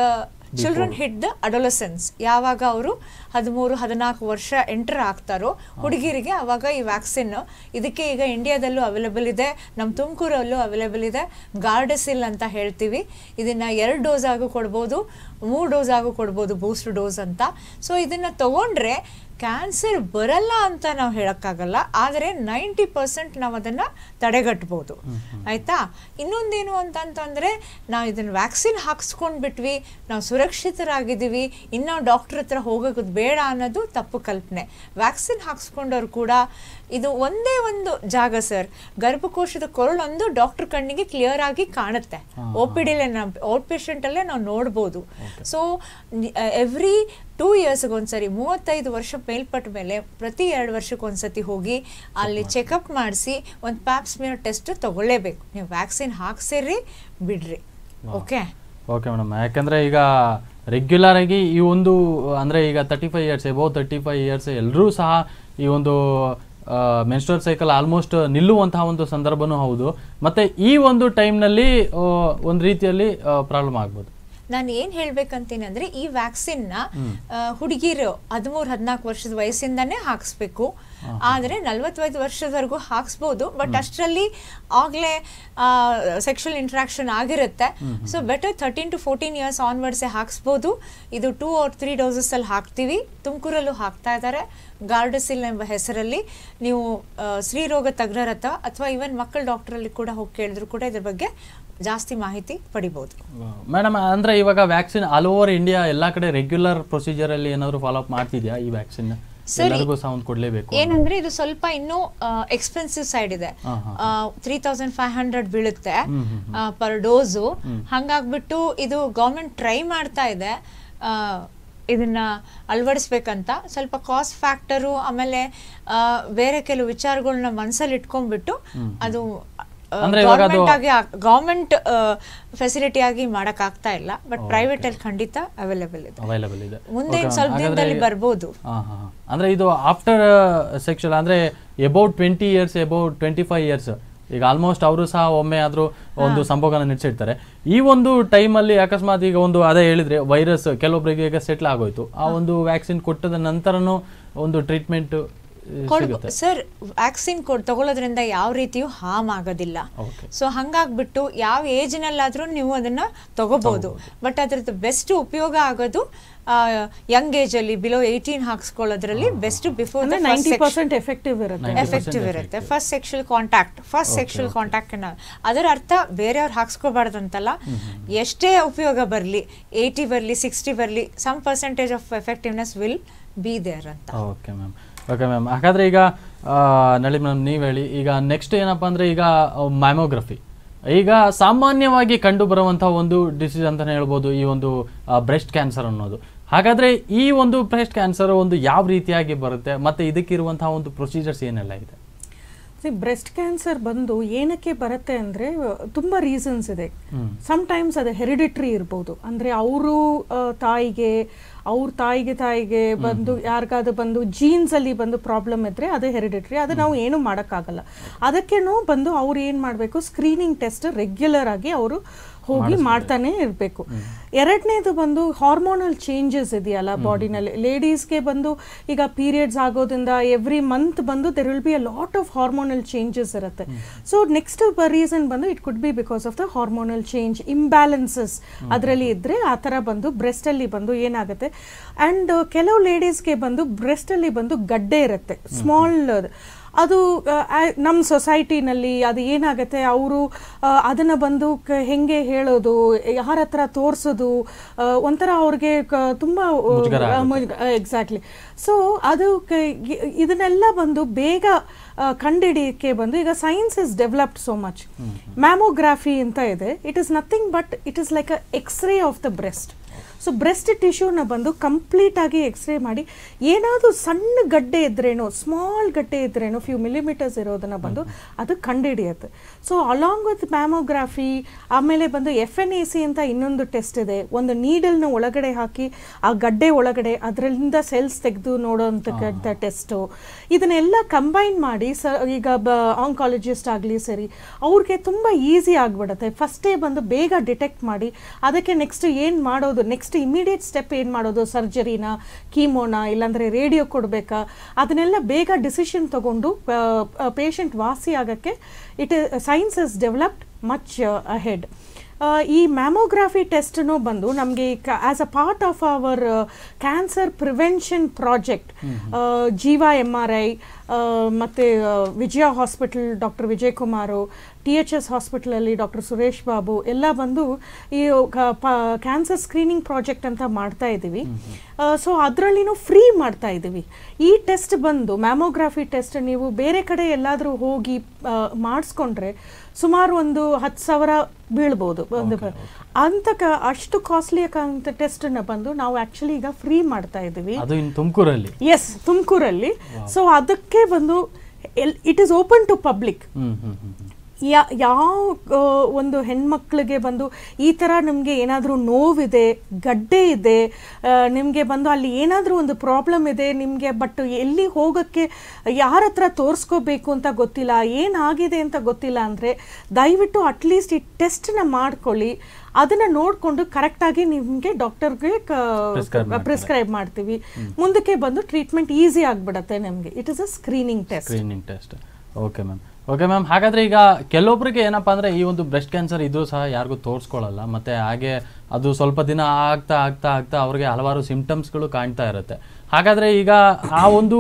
children hit the adolescence ಯಾವಾಗ ಅವರು ಹದಿಮೂರು ಹದಿನಾಲ್ಕು ವರ್ಷ ಎಂಟರ್ ಆಗ್ತಾರೋ ಹುಡುಗಿರಿಗೆ ಆವಾಗ ಈ ವ್ಯಾಕ್ಸಿನ್ ಇದಕ್ಕೆ ಈಗ ಇಂಡಿಯಾದಲ್ಲೂ ಅವೈಲೇಬಲ್ ಇದೆ ನಮ್ಮ ತುಮಕೂರಲ್ಲೂ ಅವೈಲೇಬಲ್ ಇದೆ ಗಾರ್ಡಸಿಲ್ ಅಂತ ಹೇಳ್ತೀವಿ ಇದನ್ನು ಎರಡು ಡೋಸ್ ಆಗು ಕೊಡ್ಬೋದು ಮೂರು ಡೋಸ್ ಆಗು ಕೊಡ್ಬೋದು ಬೂಸ್ಟ್ ಡೋಸ್ ಅಂತ ಸೊ ಇದನ್ನು ತಗೊಂಡ್ರೆ ಕ್ಯಾನ್ಸರ್ ಬರಲ್ಲ ಅಂತ ನಾವು ಹೇಳೋಕ್ಕಾಗಲ್ಲ ಆದರೆ ನೈಂಟಿ ಪರ್ಸೆಂಟ್ ನಾವು ಅದನ್ನು ತಡೆಗಟ್ಬೋದು ಆಯಿತಾ ಇನ್ನೊಂದೇನು ಅಂತಂತಂದರೆ ನಾವು ಇದನ್ನು ವ್ಯಾಕ್ಸಿನ್ ಬಿಟ್ವಿ ನಾವು ಸುರಕ್ಷಿತರಾಗಿದ್ದೀವಿ ಇನ್ನೂ ಡಾಕ್ಟ್ರ್ ಹತ್ರ ಹೋಗೋದು ಬೇಡ ಅನ್ನೋದು ತಪ್ಪು ಕಲ್ಪನೆ ವ್ಯಾಕ್ಸಿನ್ ಹಾಕ್ಸ್ಕೊಂಡವ್ರು ಕೂಡ ಇದು ಒಂದೇ ಒಂದು ಜಾಗ ಸರ್ ಗರ್ಭಕೋಶದ ಕೊರಳೊಂದು ಡಾಕ್ಟ್ರ್ ಕಣ್ಣಿಗೆ ಕ್ಲಿಯರ್ ಆಗಿ ಕಾಣುತ್ತೆ ಓ ಪಿ ಡಿಲೇ ನಾವು ಔಟ್ ಪೇಷೆಂಟಲ್ಲೇ ನಾವು ನೋಡ್ಬೋದು ಸೊ ಎವ್ರಿ ಟೂ ಇಯರ್ಸ್ಗೆ ಒಂದ್ಸರಿ ಮೂವತ್ತೈದು ವರ್ಷ ಮೇಲ್ಪಟ್ಟ ಮೇಲೆ ಪ್ರತಿ ಎರಡು ವರ್ಷಕ್ಕೆ ಒಂದ್ಸತಿ ಹೋಗಿ ಅಲ್ಲಿ ಚೆಕಪ್ ಮಾಡಿಸಿ ಒಂದು ಪ್ಯಾಪ್ಸ್ಮಿಯರ್ ಟೆಸ್ಟ್ ತಗೊಳ್ಳೇಬೇಕು ನೀವು ವ್ಯಾಕ್ಸಿನ್ ಹಾಕ್ಸಿರ್ರಿ ಬಿಡ್ರಿ ಓಕೆ ಓಕೆ ಮೇಡಮ್ ಯಾಕಂದರೆ ಈಗ ರೆಗ್ಯುಲರ್ ಆಗಿ ಈ ಒಂದು ಅಂದರೆ ಈಗ thirty five years above thirty five years ಎಲ್ಲರೂ ಸಹ ಈ ಒಂದು ಮೆನ್ಸ್ಟ್ರಲ್ ಸೈಕಲ್ ಆಲ್ಮೋಸ್ಟ್ ನಿಲ್ಲುವಂತಹ ಒಂದು ಸಂದರ್ಭನೂ ಹೌದು ಮತ್ತು ಈ ಒಂದು ಟೈಮ್ನಲ್ಲಿ ಒಂದು ರೀತಿಯಲ್ಲಿ ಪ್ರಾಬ್ಲಮ್ ಆಗ್ಬೋದು ನಾನು ಏನು ಹೇಳ್ಬೇಕಂತೀನಿ ಅಂದ್ರೆ ಈ ನ ಹುಡುಗಿರು ಹದಿಮೂರು ಹದಿನಾಲ್ಕು ವರ್ಷದ ವಯಸ್ಸಿಂದಾನೇ ಹಾಕಿಸ್ಬೇಕು ಆದ್ರೆ ನಲ್ವತ್ತೈದು ವರ್ಷದವರೆಗೂ ಹಾಕ್ಸ್ಬೋದು ಬಟ್ ಅಷ್ಟರಲ್ಲಿ ಆಗ್ಲೇ ಸೆಕ್ಷುಯಲ್ ಇಂಟ್ರಾಕ್ಷನ್ ಆಗಿರುತ್ತೆ so better thirteen to fourteen years ಆನ್ವರ್ಡ್ಸೇ ಹಾಕ್ಸ್ಬೋದು ಇದು ಟೂ ಆರ್ ತ್ರೀ ಅಲ್ಲಿ ಹಾಕ್ತೀವಿ ತುಮಕೂರಲ್ಲೂ ಹಾಕ್ತಾ ಇದ್ದಾರೆ ಗಾರ್ಡಸಿಲ್ ಎಂಬ ಹೆಸರಲ್ಲಿ ನೀವು ಸ್ತ್ರೀರೋಗ ತಜ್ಞರ ಅಥವಾ ಇವನ್ ಮಕ್ಕಳ ಅಲ್ಲಿ ಕೂಡ ಹೋಗಿ ಕೇಳಿದ್ರು ಕೂಡ ಇದ್ರ ಬಗ್ಗೆ ಜಾಸ್ತಿ ಮಾಹಿತಿ ಪಡಿಬೋದು ಮೇಡಮ್ ಅಂದ್ರೆ ಇವಾಗ ವ್ಯಾಕ್ಸಿನ್ ಆಲ್ ಓವರ್ ಇಂಡಿಯಾ ಎಲ್ಲಾ ಕಡೆ ರೆಗ್ಯುಲರ್ ಪ್ರೊಸೀಜರ್ ಅಲ್ಲಿ ಏನಾದರೂ ಫಾಲೋ ಅಪ್ ಮಾಡ್ತಿದ್ಯಾ ಈ ವ್ಯಾಕ್ಸಿನ್ ಏನಂದ್ರೆ ಇದು ಸ್ವಲ್ಪ ಇನ್ನು ಎಕ್ಸ್ಪೆನ್ಸಿವ್ ಸೈಡ್ ಇದೆ ತ್ರೀ ತೌಸಂಡ್ ಫೈವ್ ಹಂಡ್ರೆಡ್ ಬೀಳುತ್ತೆ ಪರ್ ಡೋಸ್ ಹಂಗಾಗ್ಬಿಟ್ಟು ಇದು ಗವರ್ಮೆಂಟ್ ಟ್ರೈ ಮಾಡ್ತಾ ಇದೆ ಇದನ್ನ ಅಳವಡಿಸ್ಬೇಕಂತ ಸ್ವಲ್ಪ ಕಾಸ್ಟ್ ಫ್ಯಾಕ್ಟರು ಆಮೇಲೆ ಬೇರೆ ಕೆಲವು ವಿಚಾರಗಳನ್ನ ಮನಸ್ಸಲ್ಲಿ ಇಟ್ಕೊಂಡ್ಬಿಟ್ಟು ಅದು ಅಂದ್ರೆ ಇವಾಗ ಅದು ಗವರ್ಮೆಂಟ್ ಫೆಸಿಲಿಟಿ ಆಗಿ ಮಾಡಕ್ ಆಗ್ತಾ ಇಲ್ಲ ಬಟ್ ಪ್ರೈವೇಟ್ ಅಲ್ಲಿ ಖಂಡಿತ ಅವೈಲೇಬಲ್ ಇದೆ ಅವೈಲೇಬಲ್ ಇದೆ ಮುಂದೆ ಸ್ವಲ್ಪ ದಿನದಲ್ಲಿ ಬರ್ಬೋದು ಅಂದ್ರೆ ಇದು ಆಫ್ಟರ್ ಸೆಕ್ಷನ್ ಅಂದ್ರೆ about twenty years about twenty five years ಈಗ ಆಲ್ಮೋಸ್ಟ್ ಅವರು ಸಹ ಒಮ್ಮೆ ಆದರೂ ಒಂದು ಸಂಭೋಗನ ನಡೆಸಿರ್ತಾರೆ ಈ ಒಂದು ಟೈಮಲ್ಲಿ ಅಕಸ್ಮಾತ್ ಈಗ ಒಂದು ಅದೇ ಹೇಳಿದ್ರೆ ವೈರಸ್ ಕೆಲವೊಬ್ಬರಿಗೆ ಈಗ ಸೆಟ್ಲ್ ಆಗೋಯ್ತು ಆ ಒಂದು ವ್ಯಾಕ್ಸಿನ್ ಕೊಟ್ಟದ ನಂತರನೂ ಒಂದು ಟ್ರೀಟ್ಮೆಂಟ್ ಸರ್ ವ್ಯಾಕ್ಸಿನ್ ಕೊಡ್ ತಗೊಳ್ಳೋದ್ರಿಂದ ಯಾವ ರೀತಿಯೂ ಹಾರ್ಮ್ ಆಗೋದಿಲ್ಲ ಸೊ ಹಂಗಾಗ್ಬಿಟ್ಟು ಯಾವ ನಲ್ಲಾದ್ರೂ ನೀವು ಅದನ್ನ ತಗೋಬಹುದು ಬಟ್ ಅದ್ರದ್ದು ಬೆಸ್ಟ್ ಉಪಯೋಗ ಆಗೋದು ಯಂಗ್ ಏಜ್ ಅಲ್ಲಿ ಬಿಲೋ ಏಯ್ಟೀನ್ ಹಾಕ್ಸ್ಕೊಳ್ಳೋದ್ರಲ್ಲಿ ಬೆಸ್ಟ್ ಬಿಫೋರ್ ಎಫೆಕ್ಟಿವ್ ಇರುತ್ತೆ ಎಫೆಕ್ಟಿವ್ ಇರುತ್ತೆ first sexual contact first sexual contact ಅದರ ಅರ್ಥ ಬೇರೆಯವ್ರು ಹಾಕ್ಸ್ಕೋಬಾರ್ದು ಅಂತಲ್ಲ ಎಷ್ಟೇ ಉಪಯೋಗ ಬರಲಿ ಏಯ್ಟಿ ಬರಲಿ ಸಿಕ್ಸ್ಟಿ ಬರಲಿ some percentage of effectiveness will be there ಅಂತ ಓಕೆ ಮ್ಯಾಮ್ ಓಕೆ ಮ್ಯಾಮ್ ಹಾಗಾದರೆ ಈಗ ನಳಿ ಮ್ಯಾಮ್ ನೀವು ಹೇಳಿ ಈಗ ನೆಕ್ಸ್ಟ್ ಏನಪ್ಪ ಅಂದರೆ ಈಗ ಮ್ಯಾಮೋಗ್ರಫಿ ಈಗ ಸಾಮಾನ್ಯವಾಗಿ ಕಂಡು ಬರುವಂಥ ಒಂದು ಡಿಸೀಸ್ ಅಂತಲೇ ಹೇಳ್ಬೋದು ಈ ಒಂದು ಬ್ರೆಸ್ಟ್ ಕ್ಯಾನ್ಸರ್ ಅನ್ನೋದು ಹಾಗಾದರೆ ಈ ಒಂದು ಬ್ರೆಸ್ಟ್ ಕ್ಯಾನ್ಸರ್ ಒಂದು ಯಾವ ರೀತಿಯಾಗಿ ಬರುತ್ತೆ ಮತ್ತು ಇದಕ್ಕಿರುವಂಥ ಒಂದು ಪ್ರೊಸೀಜರ್ಸ್ ಏನೆಲ್ಲ ಇದೆ ಬ್ರೆಸ್ಟ್ ಕ್ಯಾನ್ಸರ್ ಬಂದು ಏನಕ್ಕೆ ಬರುತ್ತೆ ಅಂದರೆ ತುಂಬ ರೀಸನ್ಸ್ ಇದೆ ಸಮ್ಟೈಮ್ಸ್ ಅದು ಹೆರಿಡಿಟ್ರಿ ಇರ್ಬೋದು ಅಂದರೆ ಅವರು ತಾಯಿಗೆ ಅವ್ರ ತಾಯಿಗೆ ತಾಯಿಗೆ ಬಂದು ಯಾರಿಗಾದ್ರು ಬಂದು ಜೀನ್ಸಲ್ಲಿ ಬಂದು ಪ್ರಾಬ್ಲಮ್ ಇದ್ರೆ ಅದು ಹೆರಿಡಿಟ್ರಿ ಅದು ನಾವು ಏನೂ ಮಾಡೋಕ್ಕಾಗಲ್ಲ ಅದಕ್ಕೇನು ಬಂದು ಅವ್ರು ಏನು ಮಾಡಬೇಕು ಸ್ಕ್ರೀನಿಂಗ್ ಟೆಸ್ಟ್ ರೆಗ್ಯುಲರ್ ಆಗಿ ಅವರು ಹೋಗಿ ಮಾಡ್ತಾನೆ ಇರಬೇಕು ಎರಡನೇದು ಬಂದು ಹಾರ್ಮೋನಲ್ ಚೇಂಜಸ್ ಇದೆಯಲ್ಲ ಬಾಡಿನಲ್ಲಿ ಲೇಡೀಸ್ಗೆ ಬಂದು ಈಗ ಪೀರಿಯಡ್ಸ್ ಆಗೋದ್ರಿಂದ ಎವ್ರಿ ಮಂತ್ ಬಂದು there will be a lot of hormonal changes ಇರುತ್ತೆ ಸೊ ನೆಕ್ಸ್ಟ್ ರೀಸನ್ ಬಂದು it could be because of the hormonal change imbalances ಅದರಲ್ಲಿ ಇದ್ದರೆ ಆ ಥರ ಬಂದು ಬ್ರೆಸ್ಟಲ್ಲಿ ಬಂದು ಏನಾಗುತ್ತೆ ಆ್ಯಂಡ್ ಕೆಲವು ಲೇಡೀಸ್ಗೆ ಬಂದು ಬ್ರೆಸ್ಟಲ್ಲಿ ಬಂದು ಗಡ್ಡೆ ಇರುತ್ತೆ ಸ್ಮಾಲ್ ಅದು ನಮ್ಮ ಸೊಸೈಟಿನಲ್ಲಿ ಅದು ಏನಾಗುತ್ತೆ ಅವರು ಅದನ್ನು ಬಂದು ಕ ಹೆಂಗೆ ಹೇಳೋದು ಯಾರ ಹತ್ರ ತೋರಿಸೋದು ಒಂಥರ ಅವ್ರಿಗೆ ಕ ತುಂಬ ಎಕ್ಸಾಕ್ಟ್ಲಿ ಸೊ ಅದು ಇದನ್ನೆಲ್ಲ ಬಂದು ಬೇಗ ಕಂಡುಹಿಡಿಯಕ್ಕೆ ಬಂದು ಈಗ science is developed so much mammography ಅಂತ ಇದೆ it is nothing but it is like a x-ray of the breast so breast ಟಿಶ್ಯೂನ ಬಂದು ಕಂಪ್ಲೀಟಾಗಿ ಎಕ್ಸ್ರೇ ಮಾಡಿ ಏನಾದರೂ ಸಣ್ಣ ಗಡ್ಡೆ ಇದ್ರೇನೋ ಸ್ಮಾಲ್ ಗಡ್ಡೆ ಇದ್ರೇನೋ ಫ್ಯೂ ಮಿಲಿಮೀಟರ್ಸ್ ಇರೋದನ್ನು ಬಂದು ಅದು ಕಂಡುಹಿಡಿಯುತ್ತೆ ಸೊ ಅಲಾಂಗ್ ವಿತ್ ಮ್ಯಾಮೋಗ್ರಾಫಿ ಆಮೇಲೆ ಬಂದು ಎಫ್ ಎನ್ ಎ ಸಿ ಅಂತ ಇನ್ನೊಂದು ಟೆಸ್ಟ್ ಇದೆ ಒಂದು ನೀಡಲ್ನ ಒಳಗಡೆ ಹಾಕಿ ಆ ಗಡ್ಡೆ ಒಳಗಡೆ ಅದರಿಂದ ಸೆಲ್ಸ್ ತೆಗೆದು ನೋಡೋಂತಕ್ಕಂಥ ಟೆಸ್ಟು ಇದನ್ನೆಲ್ಲ ಕಂಬೈನ್ ಮಾಡಿ ಸ ಈಗ ಬ ಆಂಕಾಲಜಿಸ್ಟ್ ಆಗಲಿ ಸರಿ ಅವ್ರಿಗೆ ತುಂಬ ಈಸಿ ಆಗಿಬಿಡುತ್ತೆ ಫಸ್ಟೇ ಬಂದು ಬೇಗ ಡಿಟೆಕ್ಟ್ ಮಾಡಿ ಅದಕ್ಕೆ ನೆಕ್ಸ್ಟ್ ಏನು ಮಾಡೋದು ನೆಕ್ಸ್ಟ್ ಇಮಿಡಿಯೇಟ್ ಸ್ಟೆಪ್ ಏನು ಮಾಡೋದು ಸರ್ಜರಿನ ಕೀಮೋನ ಇಲ್ಲಾಂದರೆ ರೇಡಿಯೋ ಕೊಡಬೇಕಾ ಅದನ್ನೆಲ್ಲ ಬೇಗ ಡಿಸಿಷನ್ ತಗೊಂಡು ಪೇಷಂಟ್ ವಾಸಿ ಆಗೋಕ್ಕೆ it science is developed much ahead ಈ ಮ್ಯಾಮೋಗ್ರಾಫಿ ಟೆಸ್ಟನ್ನು ಬಂದು ನಮಗೆ as a part of our cancer prevention project Jeeva M R I ಮತ್ತು Vijaya hospital doctor Vijay T H S ಹಾಸ್ಪಿಟಲಲ್ಲಿ ಡಾಕ್ಟರ್ ಸುರೇಶ್ ಬಾಬು ಎಲ್ಲ ಬಂದು ಈ ಕ್ಯಾನ್ಸರ್ ಸ್ಕ್ರೀನಿಂಗ್ ಪ್ರಾಜೆಕ್ಟ್ ಅಂತ ಮಾಡ್ತಾ ಇದ್ದೀವಿ ಸೊ ಅದರಲ್ಲಿನೂ ಫ್ರೀ ಮಾಡ್ತಾ ಇದ್ದೀವಿ ಈ ಟೆಸ್ಟ್ ಬಂದು ಮ್ಯಾಮೋಗ್ರಾಫಿ ಟೆಸ್ಟ್ ನೀವು ಬೇರೆ ಕಡೆ ಎಲ್ಲಾದರೂ ಹೋಗಿ ಮಾಡಿಸ್ಕೊಂಡ್ರೆ ಸುಮಾರು ಒಂದು ಹತ್ತು ಸಾವಿರ ಬೀಳ್ಬೋದು ಒಂದು ಅಂತ ಅಷ್ಟು ಕಾಸ್ಟ್ಲಿ ಅಂತ ಟೆಸ್ಟ್ ನ ಬಂದು ನಾವು ಆಕ್ಚುಲಿ ಈಗ ಫ್ರೀ ಮಾಡ್ತಾ ಇದ್ದೀವಿ ತುಮಕೂರಲ್ಲಿ ಎಸ್ ತುಮಕೂರಲ್ಲಿ ಸೊ ಅದಕ್ಕೆ ಬಂದು it is open to public ಯಾ ಯಾವ ಒಂದು ಹೆಣ್ಮಕ್ಳಿಗೆ ಬಂದು ಈ ಥರ ನಿಮಗೆ ಏನಾದರೂ ನೋವಿದೆ ಗಡ್ಡೆ ಇದೆ ನಿಮಗೆ ಬಂದು ಅಲ್ಲಿ ಏನಾದರೂ ಒಂದು ಪ್ರಾಬ್ಲಮ್ ಇದೆ ನಿಮಗೆ ಬಟ್ ಎಲ್ಲಿ ಹೋಗೋಕ್ಕೆ ಯಾರ ಹತ್ರ ತೋರಿಸ್ಕೋಬೇಕು ಅಂತ ಗೊತ್ತಿಲ್ಲ ಏನಾಗಿದೆ ಅಂತ ಗೊತ್ತಿಲ್ಲ ಅಂದರೆ ದಯವಿಟ್ಟು ಅಟ್ಲೀಸ್ಟ್ ಈ ಟೆಸ್ಟನ್ನ ಮಾಡ್ಕೊಳ್ಳಿ ಅದನ್ನು ನೋಡಿಕೊಂಡು ಕರೆಕ್ಟಾಗಿ ನಿಮಗೆ ಡಾಕ್ಟರ್ಗೆ ಪ್ರಿಸ್ಕ್ರೈಬ್ ಮಾಡ್ತೀವಿ ಮುಂದಕ್ಕೆ ಬಂದು ಟ್ರೀಟ್ಮೆಂಟ್ ಈಸಿ ಆಗಿಬಿಡತ್ತೆ ನಿಮಗೆ it is a screening test screening test okay ma'am okay ma'am ಹಾಗಾದರೆ ಈಗ ಕೆಲವೊಬ್ರಿಗೆ ಏನಪ್ಪ ಅಂದರೆ ಈ ಒಂದು ಬ್ರೆಸ್ಟ್ ಕ್ಯಾನ್ಸರ್ ಇದು ಸಹ ಯಾರಿಗೂ ತೋರಿಸ್ಕೊಳ್ಳಲ್ಲ ಮತ್ತು ಹಾಗೆ ಅದು ಸ್ವಲ್ಪ ದಿನ ಆಗ್ತಾ ಆಗ್ತಾ ಆಗ್ತಾ ಅವ್ರಿಗೆ ಹಲವಾರು ಸಿಂಪ್ಟಮ್ಸ್ಗಳು ಕಾಣ್ತಾ ಇರುತ್ತೆ ಹಾಗಾದರೆ ಈಗ ಆ ಒಂದು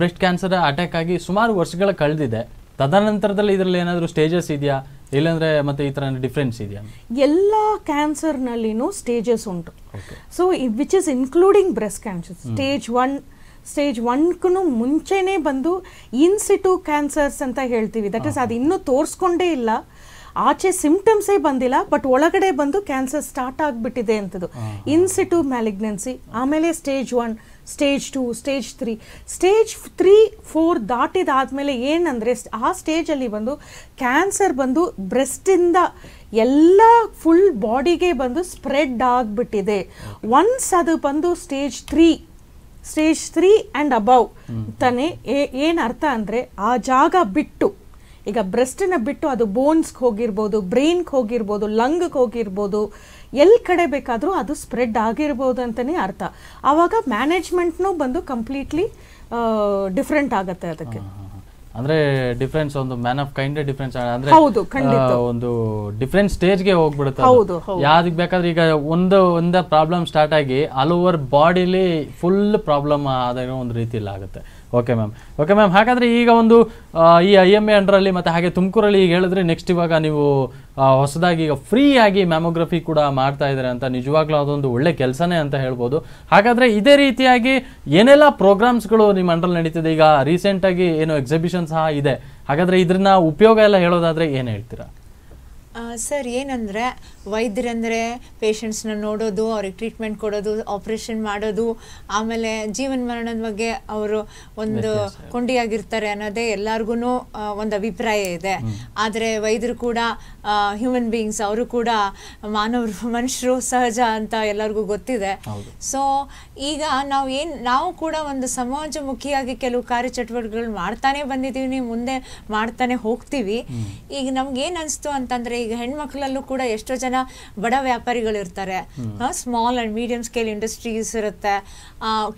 ಬ್ರೆಸ್ಟ್ ಕ್ಯಾನ್ಸರ್ ಅಟ್ಯಾಕ್ ಆಗಿ ಸುಮಾರು ವರ್ಷಗಳ ಕಳೆದಿದೆ ತದನಂತರದಲ್ಲಿ ಇದರಲ್ಲಿ ಏನಾದರೂ ಸ್ಟೇಜಸ್ ಇದೆಯಾ ಇಲ್ಲಾಂದರೆ ಮತ್ತೆ ಈ ಥರ ಡಿಫ್ರೆನ್ಸ್ ಇದೆಯಾ ಎಲ್ಲ ಕ್ಯಾನ್ಸರ್ನಲ್ಲಿನೂ ಸ್ಟೇಜಸ್ ಉಂಟು so which is including breast cancer stage one stage ಒನ್ಕು ಮುಂಚೆನೇ ಬಂದು ಇನ್ಸಿಟು ಕ್ಯಾನ್ಸರ್ಸ್ ಅಂತ ಹೇಳ್ತೀವಿ ದಟ್ ಇಸ್ ಅದು ಇನ್ನೂ ತೋರಿಸ್ಕೊಂಡೇ ಇಲ್ಲ ಆಚೆ ಸಿಂಪ್ಟಮ್ಸೇ ಬಂದಿಲ್ಲ ಬಟ್ ಒಳಗಡೆ ಬಂದು ಕ್ಯಾನ್ಸರ್ ಸ್ಟಾರ್ಟ್ ಆಗಿಬಿಟ್ಟಿದೆ ಅಂತದ್ದು ಇನ್ಸಿಟು ಮ್ಯಾಲಿಗ್ನೆನ್ಸಿ ಆಮೇಲೆ stage one stage two stage three stage three four ದಾಟಿದಾದಮೇಲೆ ಏನಂದರೆ ಆ ಸ್ಟೇಜಲ್ಲಿ ಬಂದು ಕ್ಯಾನ್ಸರ್ ಬಂದು ಬ್ರೆಸ್ಟಿಂದ ಎಲ್ಲ ಫುಲ್ ಬಾಡಿಗೆ ಬಂದು ಸ್ಪ್ರೆಡ್ ಆಗಿಬಿಟ್ಟಿದೆ ಒನ್ಸ್ ಅದು ಬಂದು stage three stage three and above ತಾನೇ ಏನು ಅರ್ಥ ಅಂದರೆ ಆ ಜಾಗ ಬಿಟ್ಟು ಈಗ ಬ್ರೆಸ್ಟನ್ನು ಬಿಟ್ಟು ಅದು ಬೋನ್ಸ್ಗೆ ಹೋಗಿರ್ಬೋದು ಬ್ರೈನ್ಗೆ ಹೋಗಿರ್ಬೋದು ಲಂಗ್ಗೆ ಹೋಗಿರ್ಬೋದು ಎಲ್ಲಿ ಕಡೆ ಬೇಕಾದರೂ ಅದು ಸ್ಪ್ರೆಡ್ ಆಗಿರ್ಬೋದು ಅಂತಲೇ ಅರ್ಥ ಆವಾಗ ಮ್ಯಾನೇಜ್ಮೆಂಟ್ನೂ ಬಂದು ಕಂಪ್ಲೀಟ್ಲಿ ಡಿಫ್ರೆಂಟ್ ಆಗುತ್ತೆ ಅದಕ್ಕೆ ಅಂದ್ರೆ ಡಿಫ್ರೆನ್ಸ್ ಒಂದು ಮ್ಯಾನ್ ಆಫ್ ಕೈಂಡ್ ಡಿಫ್ರೆನ್ಸ್ ಅಂದ್ರೆ ಒಂದು ಡಿಫ್ರೆಂಟ್ ಗೆ ಹೋಗ್ಬಿಡುತ್ತೆ ಯಾವ್ದಕ್ಕೆ ಬೇಕಾದ್ರೆ ಈಗ ಒಂದು ಒಂದ ಪ್ರಾಬ್ಲಮ್ ಸ್ಟಾರ್ಟ್ ಆಗಿ ಆಲ್ ಓವರ್ ಬಾಡಿಲಿ ಫುಲ್ ಪ್ರಾಬ್ಲಮ್ ಆದಾಗ ಒಂದು ರೀತಿಯಲ್ಲಿ ಆಗುತ್ತೆ ಓಕೆ ಮ್ಯಾಮ್ ಓಕೆ ಮ್ಯಾಮ್ ಹಾಗಾದರೆ ಈಗ ಒಂದು ಈ ಐ ಎಮ್ ಎ ಅಂಡರಲ್ಲಿ ಮತ್ತು ಹಾಗೆ ತುಮಕೂರಲ್ಲಿ ಈಗ ಹೇಳಿದ್ರೆ ನೆಕ್ಸ್ಟ್ ಇವಾಗ ನೀವು ಹೊಸದಾಗಿ ಈಗ ಫ್ರೀಯಾಗಿ ಮ್ಯಾಮೋಗ್ರಫಿ ಕೂಡ ಮಾಡ್ತಾ ಇದ್ದಾರೆ ಅಂತ ನಿಜವಾಗ್ಲೂ ಅದೊಂದು ಒಳ್ಳೆ ಕೆಲಸನೇ ಅಂತ ಹೇಳ್ಬೋದು ಹಾಗಾದರೆ ಇದೇ ರೀತಿಯಾಗಿ ಏನೆಲ್ಲ ಪ್ರೋಗ್ರಾಮ್ಸ್ಗಳು ನಿಮ್ಮ ಅಂಡ್ರಲ್ಲಿ ನಡೀತಿದೆ ಈಗ ರೀಸೆಂಟಾಗಿ ಏನು ಎಕ್ಸಿಬಿಷನ್ ಸಹ ಇದೆ ಹಾಗಾದರೆ ಇದನ್ನ ಉಪಯೋಗ ಎಲ್ಲ ಹೇಳೋದಾದರೆ ಏನು ಹೇಳ್ತೀರಾ ಸರ್ ಏನಂದರೆ ವೈದ್ಯರಂದರೆ ಪೇಷಂಟ್ಸ್ನ ನೋಡೋದು ಅವ್ರಿಗೆ ಟ್ರೀಟ್ಮೆಂಟ್ ಕೊಡೋದು ಆಪ್ರೇಷನ್ ಮಾಡೋದು ಆಮೇಲೆ ಜೀವನ ಮರಣದ ಬಗ್ಗೆ ಅವರು ಒಂದು ಕೊಂಡಿಯಾಗಿರ್ತಾರೆ ಅನ್ನೋದೇ ಎಲ್ಲರಿಗೂ ಒಂದು ಅಭಿಪ್ರಾಯ ಇದೆ ಆದರೆ ವೈದ್ಯರು ಕೂಡ ಹ್ಯೂಮನ್ ಬೀಯಿಂಗ್ಸ್ ಅವರು ಕೂಡ ಮಾನವರು ಮನುಷ್ಯರು ಸಹಜ ಅಂತ ಎಲ್ಲರಿಗೂ ಗೊತ್ತಿದೆ ಸೊ ಈಗ ನಾವು ಏನು ನಾವು ಕೂಡ ಒಂದು ಸಮಾಜಮುಖಿಯಾಗಿ ಕೆಲವು ಕಾರ್ಯಚಟುವಟಿಕೆಗಳು ಮಾಡ್ತಾನೆ ಬಂದಿದ್ದೀವಿ ಮುಂದೆ ಮಾಡ್ತಾನೆ ಹೋಗ್ತೀವಿ ಈಗ ಏನು ಅನಿಸ್ತು ಅಂತಂದರೆ ಈಗ ಹೆಣ್ಮಕ್ಳಲ್ಲೂ ಕೂಡ ಎಷ್ಟೋ ಜನ ಬಡ ವ್ಯಾಪಾರಿಗಳು ಇರ್ತಾರೆ small and medium scale industries ಇರುತ್ತೆ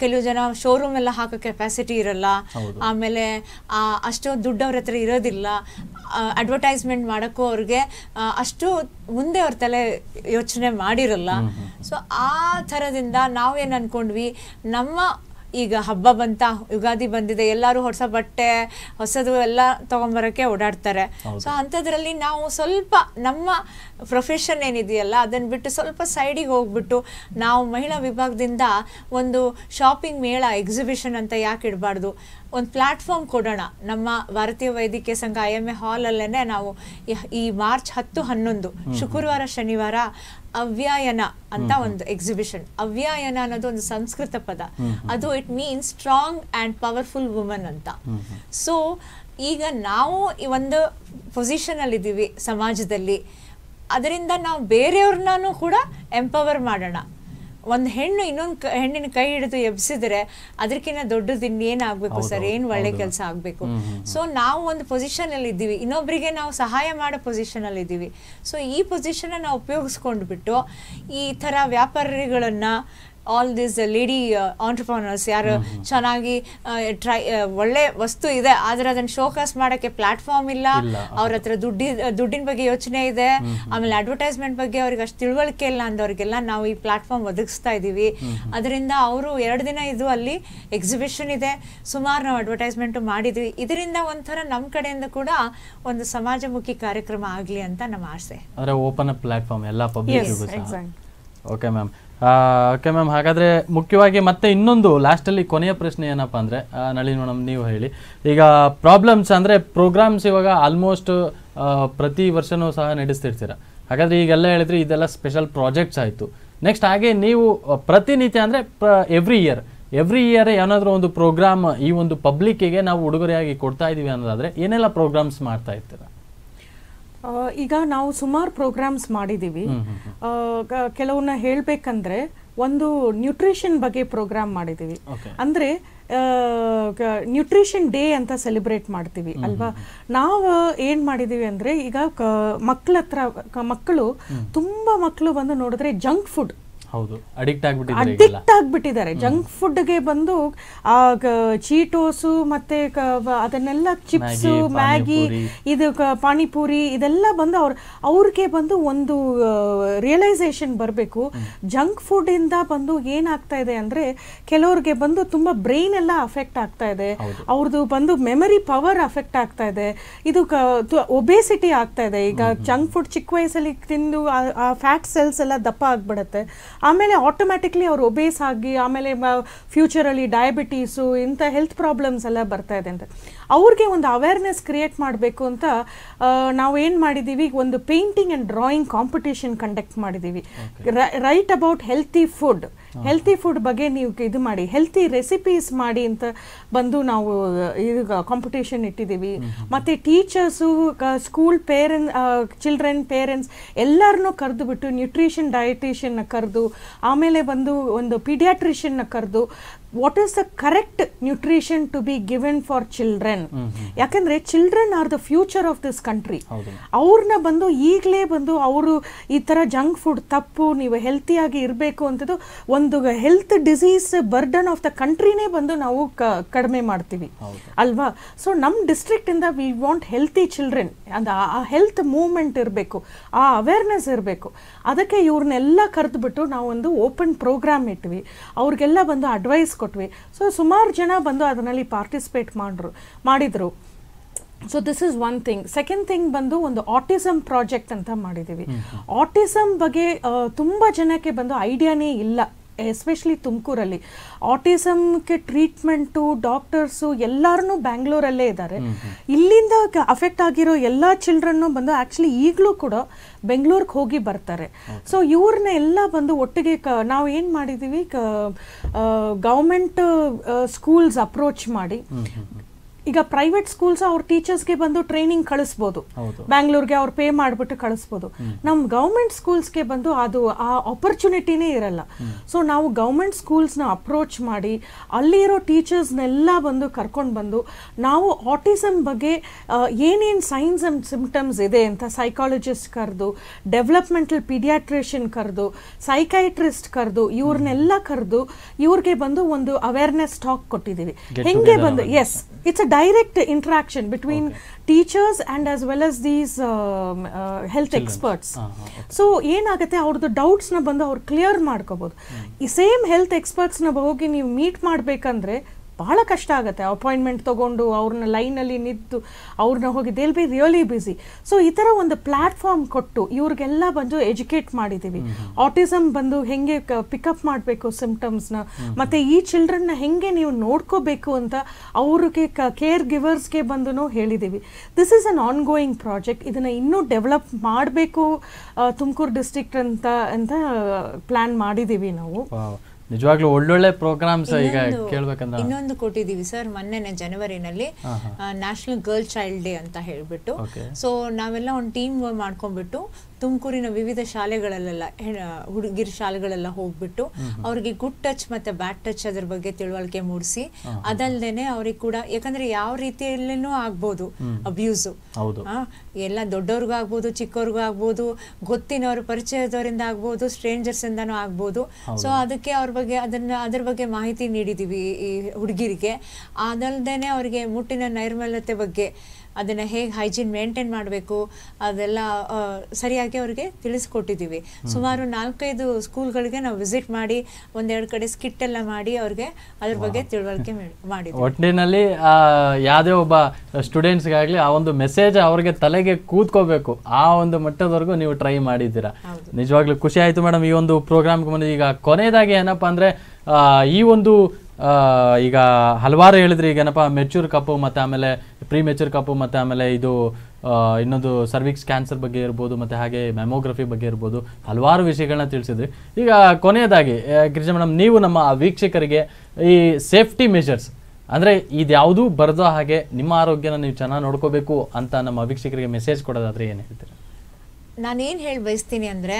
ಕೆಲವು ಜನ ಶೋರೂಮ್ ಎಲ್ಲ ಹಾಕೋ ಕೆಪಾಸಿಟಿ ಇರಲ್ಲ ಆಮೇಲೆ ಅಷ್ಟು ದುಡ್ಡು ಅವ್ರ ಹತ್ರ ಇರೋದಿಲ್ಲ ಅಡ್ವರ್ಟೈಸ್ಮೆಂಟ್ ಮಾಡೋಕ್ಕೂ ಅವ್ರಿಗೆ ಅಷ್ಟು ಮುಂದೆ ಅವ್ರ ತಲೆ ಯೋಚನೆ ಮಾಡಿರಲ್ಲ ಸೊ ಆ ಥರದಿಂದ ನಾವೇನು ಅನ್ಕೊಂಡ್ವಿ ನಮ್ಮ ಈಗ ಹಬ್ಬ ಬಂತ ಯುಗಾದಿ ಬಂದಿದೆ ಎಲ್ಲರೂ ಹೊಸ ಬಟ್ಟೆ ಹೊಸದು ಎಲ್ಲ ತೊಗೊಂಬರೋಕ್ಕೆ ಓಡಾಡ್ತಾರೆ ಸೊ ಅಂಥದ್ರಲ್ಲಿ ನಾವು ಸ್ವಲ್ಪ ನಮ್ಮ ಪ್ರೊಫೆಷನ್ ಏನಿದೆಯಲ್ಲ ಅದನ್ನು ಬಿಟ್ಟು ಸ್ವಲ್ಪ ಸೈಡಿಗೆ ಹೋಗ್ಬಿಟ್ಟು ನಾವು ಮಹಿಳಾ ವಿಭಾಗದಿಂದ ಒಂದು ಶಾಪಿಂಗ್ ಮೇಳ ಎಕ್ಸಿಬಿಷನ್ ಅಂತ ಯಾಕೆ ಇಡಬಾರ್ದು ಒಂದು ಪ್ಲಾಟ್ಫಾರ್ಮ್ ಕೊಡೋಣ ನಮ್ಮ ಭಾರತೀಯ ವೈದ್ಯಕೀಯ ಸಂಘ ಐ ಎಮ್ ಎ ಹಾಲಲ್ಲೇ ನಾವು ಈ ಮಾರ್ಚ್ ಹತ್ತು ಹನ್ನೊಂದು ಶುಕ್ರವಾರ ಶನಿವಾರ ಅವ್ಯಾಯನ ಅಂತ ಒಂದು ಎಕ್ಸಿಬಿಷನ್ ಅವ್ಯಾಯನ ಅನ್ನೋದು ಒಂದು ಸಂಸ್ಕೃತ ಪದ ಅದು it means strong and powerful woman ಅಂತ ಸೊ ಈಗ ನಾವು ಈ ಒಂದು ಪೊಸಿಷನಲ್ಲಿದ್ದೀವಿ ಸಮಾಜದಲ್ಲಿ ಅದರಿಂದ ನಾವು ಬೇರೆಯವ್ರನ್ನೂ ಕೂಡ ಎಂಪವರ್ ಮಾಡೋಣ ಒಂದು ಹೆಣ್ಣು ಇನ್ನೊಂದು ಹೆಣ್ಣಿನ ಕೈ ಹಿಡಿದು ಎಬ್ಸಿದ್ರೆ ಅದಕ್ಕಿಂತ ದೊಡ್ಡದು ಆಗ್ಬೇಕು ಸರ್ ಏನು ಒಳ್ಳೆ ಕೆಲಸ ಆಗಬೇಕು ಸೊ ನಾವು ಒಂದು ಪೊಸಿಷನ್ ಅಲ್ಲಿ ಇದ್ದೀವಿ ಇನ್ನೊಬ್ಬರಿಗೆ ನಾವು ಸಹಾಯ ಮಾಡೋ ಪೊಸಿಷನ್ ಅಲ್ಲಿ ಇದ್ದೀವಿ ಸೊ ಈ ಪೊಸಿಷನ್ ನಾವು ಉಪಯೋಗಿಸ್ಕೊಂಡ್ಬಿಟ್ಟು ಈ ತರ ವ್ಯಾಪಾರಿಗಳನ್ನ ಆಲ್ ದಿಸ್ ಲೇಡಿ ಆಂಟ್ರಪ್ರನರ್ಸ್ ಯಾರು ಚೆನ್ನಾಗಿ ಟ್ರೈ ಒಳ್ಳೆ ವಸ್ತು ಇದೆ ಆದ್ರೆ ಅದನ್ನ ಶೋಕಾಸ್ ಮಾಡೋಕ್ಕೆ ಪ್ಲಾಟ್ಫಾರ್ಮ್ ಇಲ್ಲ ಅವ್ರ ಹತ್ರ ದುಡ್ಡಿ ದುಡ್ಡಿನ ಬಗ್ಗೆ ಯೋಚನೆ ಇದೆ ಆಮೇಲೆ ಅಡ್ವರ್ಟೈಸ್ಮೆಂಟ್ ಬಗ್ಗೆ ಅವ್ರಿಗೆ ಅಷ್ಟು ತಿಳುವಳಿಕೆ ಇಲ್ಲ ಅಂದವ್ರಿಗೆಲ್ಲ ನಾವು ಈ ಪ್ಲಾಟ್ಫಾರ್ಮ್ ಒದಗಿಸ್ತಾ ಇದ್ದೀವಿ ಅದರಿಂದ ಅವರು ಎರಡು ದಿನ ಇದು ಅಲ್ಲಿ ಎಕ್ಸಿಬಿಷನ್ ಇದೆ ಸುಮಾರು ನಾವು ಅಡ್ವರ್ಟೈಸ್ಮೆಂಟ್ ಮಾಡಿದ್ವಿ ಇದರಿಂದ ಒಂಥರ ನಮ್ಮ ಕಡೆಯಿಂದ ಕೂಡ ಒಂದು ಸಮಾಜಮುಖಿ ಕಾರ್ಯಕ್ರಮ ಆಗಲಿ ಅಂತ ನಮ್ಮ ಆಸೆ ಓಪನ್ ಪ್ಲಾಟ್ಫಾರ್ಮ್ ಎಲ್ಲ public okay ma'am okay ma'am ಹಾಗಾದರೆ ಮುಖ್ಯವಾಗಿ ಮತ್ತೆ ಇನ್ನೊಂದು ಲಾಸ್ಟಲ್ಲಿ ಕೊನೆಯ ಪ್ರಶ್ನೆ ಏನಪ್ಪ ಅಂದರೆ ನಳಿನ್ ಮೇಡಮ್ ನೀವು ಹೇಳಿ ಈಗ ಪ್ರಾಬ್ಲಮ್ಸ್ ಅಂದರೆ ಪ್ರೋಗ್ರಾಮ್ಸ್ ಇವಾಗ ಆಲ್ಮೋಸ್ಟ್ ಪ್ರತಿ ವರ್ಷವೂ ಸಹ ನಡೆಸ್ತಿರ್ತೀರ ಹಾಗಾದರೆ ಈಗೆಲ್ಲ ಹೇಳಿದ್ರೆ ಇದೆಲ್ಲ ಸ್ಪೆಷಲ್ ಪ್ರಾಜೆಕ್ಟ್ಸ್ ಆಯಿತು ನೆಕ್ಸ್ಟ್ ಹಾಗೆ ನೀವು ಪ್ರತಿನಿತ್ಯ ಅಂದರೆ ಪ್ರ ಎವ್ರಿ ಇಯರ್ ಎವ್ರಿ ಇಯರ್ ಏನಾದರೂ ಒಂದು ಪ್ರೋಗ್ರಾಮ್ ಈ ಒಂದು ಪಬ್ಲಿಕ್ಕಿಗೆ ನಾವು ಉಡುಗೊರೆಯಾಗಿ ಕೊಡ್ತಾ ಇದ್ದೀವಿ ಅನ್ನೋದಾದರೆ ಏನೆಲ್ಲ ಪ್ರೋಗ್ರಾಮ್ಸ್ ಮಾಡ್ತಾ ಇರ್ತೀರ ಈಗ ನಾವು ಸುಮಾರು ಪ್ರೋಗ್ರಾಮ್ಸ್ ಮಾಡಿದ್ದೀವಿ ಕೆಲವನ್ನ ಹೇಳಬೇಕಂದ್ರೆ ಒಂದು ನ್ಯೂಟ್ರಿಷನ್ ಬಗ್ಗೆ ಪ್ರೋಗ್ರಾಮ್ ಮಾಡಿದ್ದೀವಿ ಅಂದರೆ ನ್ಯೂಟ್ರಿಷನ್ ಡೇ ಅಂತ ಸೆಲೆಬ್ರೇಟ್ ಮಾಡ್ತೀವಿ ಅಲ್ವಾ ನಾವು ಏನು ಮಾಡಿದೀವಿ ಅಂದರೆ ಈಗ ಮಕ್ಕಳ ಹತ್ರ ಮಕ್ಕಳು ತುಂಬ ಮಕ್ಕಳು ಬಂದು ನೋಡಿದ್ರೆ ಜಂಕ್ ಫುಡ್ ಹೌದು ಅಡಿಕ್ಟ್ ಆಗ್ಬಿಟ್ಟಿದ್ದಾರೆ ಅಡಿಕ್ಟ್ ಆಗ್ಬಿಟ್ಟಿದ್ದಾರೆ ಜಂಕ್ ಫುಡ್ಗೆ ಬಂದು ಆ ಚೀಟೋಸು ಮತ್ತೆ ಅದನ್ನೆಲ್ಲ ಚಿಪ್ಸ್ ಮ್ಯಾಗಿ ಇದು ಪಾನಿಪುರಿ ಇದೆಲ್ಲ ಬಂದು ಅವ್ರ ಅವ್ರಿಗೆ ಬಂದು ಒಂದು ರಿಯಲೈಸೇಷನ್ ಬರಬೇಕು ಜಂಕ್ ಫುಡ್ ಇಂದ ಬಂದು ಏನಾಗ್ತಾ ಇದೆ ಅಂದ್ರೆ ಕೆಲವ್ರಿಗೆ ಬಂದು ತುಂಬಾ ಬ್ರೈನ್ ಎಲ್ಲ ಅಫೆಕ್ಟ್ ಆಗ್ತಾ ಇದೆ ಅವ್ರದ್ದು ಬಂದು ಮೆಮರಿ ಪವರ್ ಅಫೆಕ್ಟ್ ಆಗ್ತಾ ಇದೆ ಇದು ಒಬೆಸಿಟಿ ಆಗ್ತಾ ಇದೆ ಈಗ ಜಂಕ್ ಫುಡ್ ಚಿಕ್ಕ ವಯಸ್ಸಲ್ಲಿ ತಿಂದು ಆ ಫ್ಯಾಟ್ ಸೆಲ್ಸ್ ಎಲ್ಲ ದಪ್ಪ ಆಗ್ಬಿಡುತ್ತೆ ಆಮೇಲೆ ಆಟೋಮ್ಯಾಟಿಕ್ಲಿ ಅವ್ರು ಒಬೇಸ್ ಆಗಿ ಆಮೇಲೆ ಫ್ಯೂಚರಲ್ಲಿ ಡಯಾಬಿಟೀಸು ಇಂಥ ಹೆಲ್ತ್ ಪ್ರಾಬ್ಲಮ್ಸ್ ಎಲ್ಲ ಬರ್ತಾ ಇದೆ ಅಂತ ಅವ್ರಿಗೆ ಒಂದು ಅವೇರ್ನೆಸ್ ಕ್ರಿಯೇಟ್ ಮಾಡಬೇಕು ಅಂತ ನಾವು ಏನು ಮಾಡಿದ್ದೀವಿ ಒಂದು painting and drawing competition conduct ಮಾಡಿದ್ದೀವಿ right about healthy food healthy food ಬಗ್ಗೆ ನೀವು ಇದು ಮಾಡಿ ಹೆಲ್ತಿ ರೆಸಿಪೀಸ್ ಮಾಡಿ ಅಂತ ಬಂದು ನಾವು ಈಗ ಕಾಂಪಿಟೇಷನ್ ಇಟ್ಟಿದ್ದೀವಿ ಮತ್ತು teachers school parent children parents ಎಲ್ಲರನ್ನೂ ಕರೆದು ಬಿಟ್ಟು ನ್ಯೂಟ್ರಿಷನ್ ಡಯಟಿಷನ್ನ ಕರೆದು ಆಮೇಲೆ ಬಂದು ಒಂದು ಪಿಡಿಯಾಟ್ರಿಷಿಯನ್ನ ಕರೆದು what is the correct nutrition to be given for children ಯಾಕಂದ್ರೆ children are the future of this country ಅವ್ರನ್ನ ಬಂದು ಈಗಲೇ ಬಂದು ಅವರು ಈ ಥರ ಜಂಕ್ ಫುಡ್ ತಪ್ಪು ನೀವು ಹೆಲ್ತಿಯಾಗಿ ಇರಬೇಕು ಅಂತದ್ದು ಒಂದು health disease burden of the ಕಂಟ್ರಿನೇ ಬಂದು ನಾವು ಕಡಿಮೆ ಮಾಡ್ತೀವಿ ಅಲ್ವಾ ಸೊ ನಮ್ಮ ಡಿಸ್ಟ್ರಿಕ್ಟಿಂದ ವಿ ವಾಂಟ್ ಹೆಲ್ತಿ ಚಿಲ್ಡ್ರನ್ ಅಂದ ಆ ಹೆಲ್ತ್ ಮೂವ್ಮೆಂಟ್ ಇರಬೇಕು ಆ ಅವೇರ್ನೆಸ್ ಇರಬೇಕು ಅದಕ್ಕೆ ಇವ್ರನ್ನೆಲ್ಲ ಕರೆದುಬಿಟ್ಟು ನಾವು ಒಂದು ಓಪನ್ ಪ್ರೋಗ್ರಾಮ್ ಇಟ್ವಿ ಅವ್ರಿಗೆಲ್ಲ ಬಂದು ಅಡ್ವೈಸ್ ಕೊಟ್ವಿ ಸೊ ಸುಮಾರು ಜನ ಬಂದು ಅದರಲ್ಲಿ ಪಾರ್ಟಿಸಿಪೇಟ್ ಮಾಡ್ರು ಮಾಡಿದ್ರು so this is one thing second thing ಬಂದು ಒಂದು ಆಟಿಸಮ್ ಪ್ರಾಜೆಕ್ಟ್ ಅಂತ ಮಾಡಿದ್ದೀವಿ ಆಟಿಸಮ್ ಬಗ್ಗೆ ತುಂಬ ಜನಕ್ಕೆ ಬಂದು ಐಡಿಯಾನೇ ಇಲ್ಲ ಎಸ್ಪೆಷಲಿ ತುಮಕೂರಲ್ಲಿ ಆಟಿಸಮ್ಗೆ ಟ್ರೀಟ್ಮೆಂಟು ಡಾಕ್ಟರ್ಸು ಎಲ್ಲರೂ ಬ್ಯಾಂಗ್ಳೂರಲ್ಲೇ ಇದ್ದಾರೆ ಇಲ್ಲಿಂದ ಅಫೆಕ್ಟ್ ಆಗಿರೋ ಎಲ್ಲ ಚಿಲ್ಡ್ರನ್ನು ಬಂದು ಆ್ಯಕ್ಚುಲಿ ಈಗಲೂ ಕೂಡ ಬೆಂಗಳೂರಿಗೆ ಹೋಗಿ ಬರ್ತಾರೆ ಸೊ ಇವ್ರನ್ನ ಎಲ್ಲ ಬಂದು ಒಟ್ಟಿಗೆ ಕ ನಾವು ಏನು ಮಾಡಿದ್ದೀವಿ ಗೌರ್ಮೆಂಟ್ ಸ್ಕೂಲ್ಸ್ ಅಪ್ರೋಚ್ ಮಾಡಿ ಈಗ ಪ್ರೈವೇಟ್ ಸ್ಕೂಲ್ಸ್ ಅವ್ರ ಟೀಚರ್ಸ್ಗೆ ಬಂದು ಟ್ರೈನಿಂಗ್ ಕಳಿಸ್ಬೋದು ಬ್ಯಾಂಗ್ಳೂರ್ಗೆ ಅವ್ರು ಪೇ ಮಾಡಿಬಿಟ್ಟು ಕಳಿಸ್ಬೋದು ನಮ್ಮ ಗೌರ್ಮೆಂಟ್ ಸ್ಕೂಲ್ಸ್ಗೆ ಬಂದು ಅದು ಆ ಆಪರ್ಚುನಿಟಿನೇ ಇರಲ್ಲ ಸೊ ನಾವು ಗೌರ್ಮೆಂಟ್ ಸ್ಕೂಲ್ಸ್ನ ಅಪ್ರೋಚ್ ಮಾಡಿ ಅಲ್ಲಿರೋ ಟೀಚರ್ಸ್ನೆಲ್ಲ ಬಂದು ಕರ್ಕೊಂಡು ಬಂದು ನಾವು ಆಟಿಸಮ್ ಬಗ್ಗೆ ಏನೇನು ಸೈನ್ಸ್ ಆ್ಯಂಡ್ ಸಿಂಪ್ಟಮ್ಸ್ ಇದೆ ಅಂತ ಸೈಕಾಲಜಿಸ್ಟ್ ಕರೆದು ಡೆವಲಪ್ಮೆಂಟಲ್ ಪೀಡಿಯಾಟ್ರಿಷಿಯನ್ ಕರೆದು ಸೈಕೈಟ್ರಿಸ್ಟ್ ಕರೆದು ಇವ್ರನ್ನೆಲ್ಲ ಕರೆದು ಇವ್ರಿಗೆ ಬಂದು ಒಂದು ಅವೇರ್ನೆಸ್ ಟಾಕ್ ಕೊಟ್ಟಿದ್ದೀವಿ ಹೆಂಗೆ ಬಂದು as it's a direct interaction between okay. Teachers and as well as these health experts so ಏನಾಗುತ್ತೆ ಅವ್ರದ್ದು ಡೌಟ್ಸ್ನ ಬಂದು ಅವ್ರು ಕ್ಲಿಯರ್ ಮಾಡ್ಕೋಬೋದು ಈ ಸೇಮ್ ಹೆಲ್ತ್ ಎಕ್ಸ್ಪರ್ಟ್ಸ್ನ ಹೋಗಿ ನೀವು ಮೀಟ್ ಮಾಡಬೇಕಂದ್ರೆ ಭಾಳ ಕಷ್ಟ ಆಗುತ್ತೆ ಅಪಾಯಿಂಟ್ಮೆಂಟ್ ತೊಗೊಂಡು ಅವ್ರನ್ನ ಲೈನಲ್ಲಿ ನಿಂತು ಅವ್ರನ್ನ ಹೋಗಿ they'll be really busy so ಈ ಥರ ಒಂದು ಪ್ಲಾಟ್ಫಾರ್ಮ್ ಕೊಟ್ಟು ಇವ್ರಿಗೆಲ್ಲ ಬಂದು ಎಜುಕೇಟ್ ಮಾಡಿದ್ದೀವಿ ಆಟಿಸಮ್ ಬಂದು ಹೆಂಗೆ ಪಿಕಪ್ ಮಾಡಬೇಕು ಸಿಮ್ಟಮ್ಸ್ನ ಮತ್ತು ಈ ಚಿಲ್ಡ್ರನ್ನ ಹೆಂಗೆ ನೀವು ನೋಡ್ಕೋಬೇಕು ಅಂತ ಅವ್ರಿಗೆ ಕೇರ್ ಗಿವರ್ಸ್ಗೆ ಬಂದು ಹೇಳಿದ್ದೀವಿ this is an ongoing project ಇದನ್ನು ಇನ್ನೂ ಡೆವಲಪ್ ಮಾಡಬೇಕು ತುಮಕೂರು ಡಿಸ್ಟ್ರಿಕ್ಟ್ ಅಂತ ಅಂತ ಪ್ಲ್ಯಾನ್ ಮಾಡಿದ್ದೀವಿ ನಾವು ನಿಜವಾಗ್ಲೂ ಒಳ್ಳೊಳ್ಳೆ ಪ್ರೋಗ್ರಾಮ್ಸ್ ಈಗ ಇನ್ನೊಂದು ಕೊಟ್ಟಿದೀವಿ ಸರ್ ಮೊನ್ನೆ ಜನವರಿನಲ್ಲಿ ನ್ಯಾಷನಲ್ ಗರ್ಲ್ ಚೈಲ್ಡ್ ಡೇ ಅಂತ ಹೇಳ್ಬಿಟ್ಟು ಸೊ ನಾವೆಲ್ಲ ಒಂದು ಟೀಮ್ ಮಾಡ್ಕೊಂಡ್ಬಿಟ್ಟು ತುಮಕೂರಿನ ವಿವಿಧ ಶಾಲೆಗಳಲ್ಲೆಲ್ಲ ಹುಡುಗಿರ್ ಶಾಲೆಗಳೆಲ್ಲ ಹೋಗ್ಬಿಟ್ಟು ಅವ್ರಿಗೆ ಗುಡ್ ಟಚ್ ಮತ್ತೆ ಬ್ಯಾಡ್ ಟಚ್ ಅದ್ರ ಬಗ್ಗೆ ತಿಳುವಳಿಕೆ ಮೂಡಿಸಿ ಅದಲ್ದೇನೆ ಅವ್ರಿಗೆ ಕೂಡ ಯಾಕಂದ್ರೆ ಯಾವ ರೀತಿಯಲ್ಲೂ ಆಗ್ಬೋದು ಅಬ್ಯೂಸು ಎಲ್ಲ ದೊಡ್ಡವ್ರಿಗೂ ಆಗ್ಬೋದು ಚಿಕ್ಕವ್ರಿಗೂ ಆಗ್ಬೋದು ಗೊತ್ತಿನವ್ರ ಪರಿಚಯದವರಿಂದ ಆಗ್ಬೋದು ಸ್ಟ್ರೇಂಜರ್ಸ್ ಇಂದಾನು ಆಗ್ಬೋದು ಸೊ ಅದಕ್ಕೆ ಅವ್ರ ಬಗ್ಗೆ ಅದನ್ನ ಅದ್ರ ಬಗ್ಗೆ ಮಾಹಿತಿ ನೀಡಿದೀವಿ ಈ ಹುಡುಗಿರಿಗೆ ಅದಲ್ದೇನೆ ಅವ್ರಿಗೆ ಮುಟ್ಟಿನ ನೈರ್ಮಲ್ಯತೆ ಬಗ್ಗೆ ಅದನ್ನು ಹೇಗೆ ಹೈಜೀನ್ ಮೇಂಟೈನ್ ಮಾಡಬೇಕು ಅದೆಲ್ಲ ಸರಿಯಾಗಿ ಅವರಿಗೆ ತಿಳಿಸ್ಕೊಟ್ಟಿದ್ದೀವಿ ಸುಮಾರು ನಾಲ್ಕೈದು ಸ್ಕೂಲ್ಗಳಿಗೆ ನಾವು ವಿಸಿಟ್ ಮಾಡಿ ಒಂದೆರಡು ಕಡೆ ಸ್ಕಿಟ್ ಎಲ್ಲ ಮಾಡಿ ಅವ್ರಿಗೆ ಅದ್ರ ಬಗ್ಗೆ ತಿಳುವಳಿಕೆ ಮಾಡಿ ಒಟ್ಟಿನಲ್ಲಿ ಯಾವುದೇ ಒಬ್ಬ ಸ್ಟೂಡೆಂಟ್ಸ್ಗಾಗಲಿ ಆ ಒಂದು ಮೆಸೇಜ್ ಅವ್ರಿಗೆ ತಲೆಗೆ ಕೂತ್ಕೋಬೇಕು ಆ ಒಂದು ಮಟ್ಟದವರೆಗೂ ನೀವು ಟ್ರೈ ಮಾಡಿದ್ದೀರಾ ನಿಜವಾಗ್ಲೂ ಖುಷಿ ಆಯಿತು ಮೇಡಮ್ ಈ ಒಂದು ಪ್ರೋಗ್ರಾಮ್ಗೆ ಬಂದು ಈಗ ಕೊನೆಯದಾಗಿ ಏನಪ್ಪ ಅಂದರೆ ಈ ಒಂದು ಈಗ ಹಲವಾರು ಹೇಳಿದ್ರಿ ಈಗ ಏನಪ್ಪ ಮೆಚೂರ್ ಕಪ್ಪು ಮತ್ತು ಆಮೇಲೆ ಪ್ರೀ ಮೆಚೂರ್ ಕಪ್ಪು ಮತ್ತು ಆಮೇಲೆ ಇದು ಇನ್ನೊಂದು ಸರ್ವಿಕ್ಸ್ ಕ್ಯಾನ್ಸರ್ ಬಗ್ಗೆ ಇರ್ಬೋದು ಮತ್ತು ಹಾಗೆ ಮೆಮೋಗ್ರಫಿ ಬಗ್ಗೆ ಇರ್ಬೋದು ಹಲವಾರು ವಿಷಯಗಳನ್ನ ತಿಳಿಸಿದ್ರಿ ಈಗ ಕೊನೆಯದಾಗಿ ಗಿರಿಜಾ ಮೇಡಮ್ ನೀವು ನಮ್ಮ ವೀಕ್ಷಕರಿಗೆ ಈ ಸೇಫ್ಟಿ ಮೆಷರ್ಸ್ ಅಂದರೆ ಇದ್ಯಾವುದೂ ಬರೆದೋ ಹಾಗೆ ನಿಮ್ಮ ಆರೋಗ್ಯನ ನೀವು ಚೆನ್ನಾಗಿ ನೋಡ್ಕೋಬೇಕು ಅಂತ ನಮ್ಮ ವೀಕ್ಷಕರಿಗೆ ಮೆಸೇಜ್ ಕೊಡೋದಾದರೆ ಏನು ಹೇಳ್ತೀರಿ ನಾನೇನು ಹೇಳಿ ಬಯಸ್ತೀನಿ ಅಂದರೆ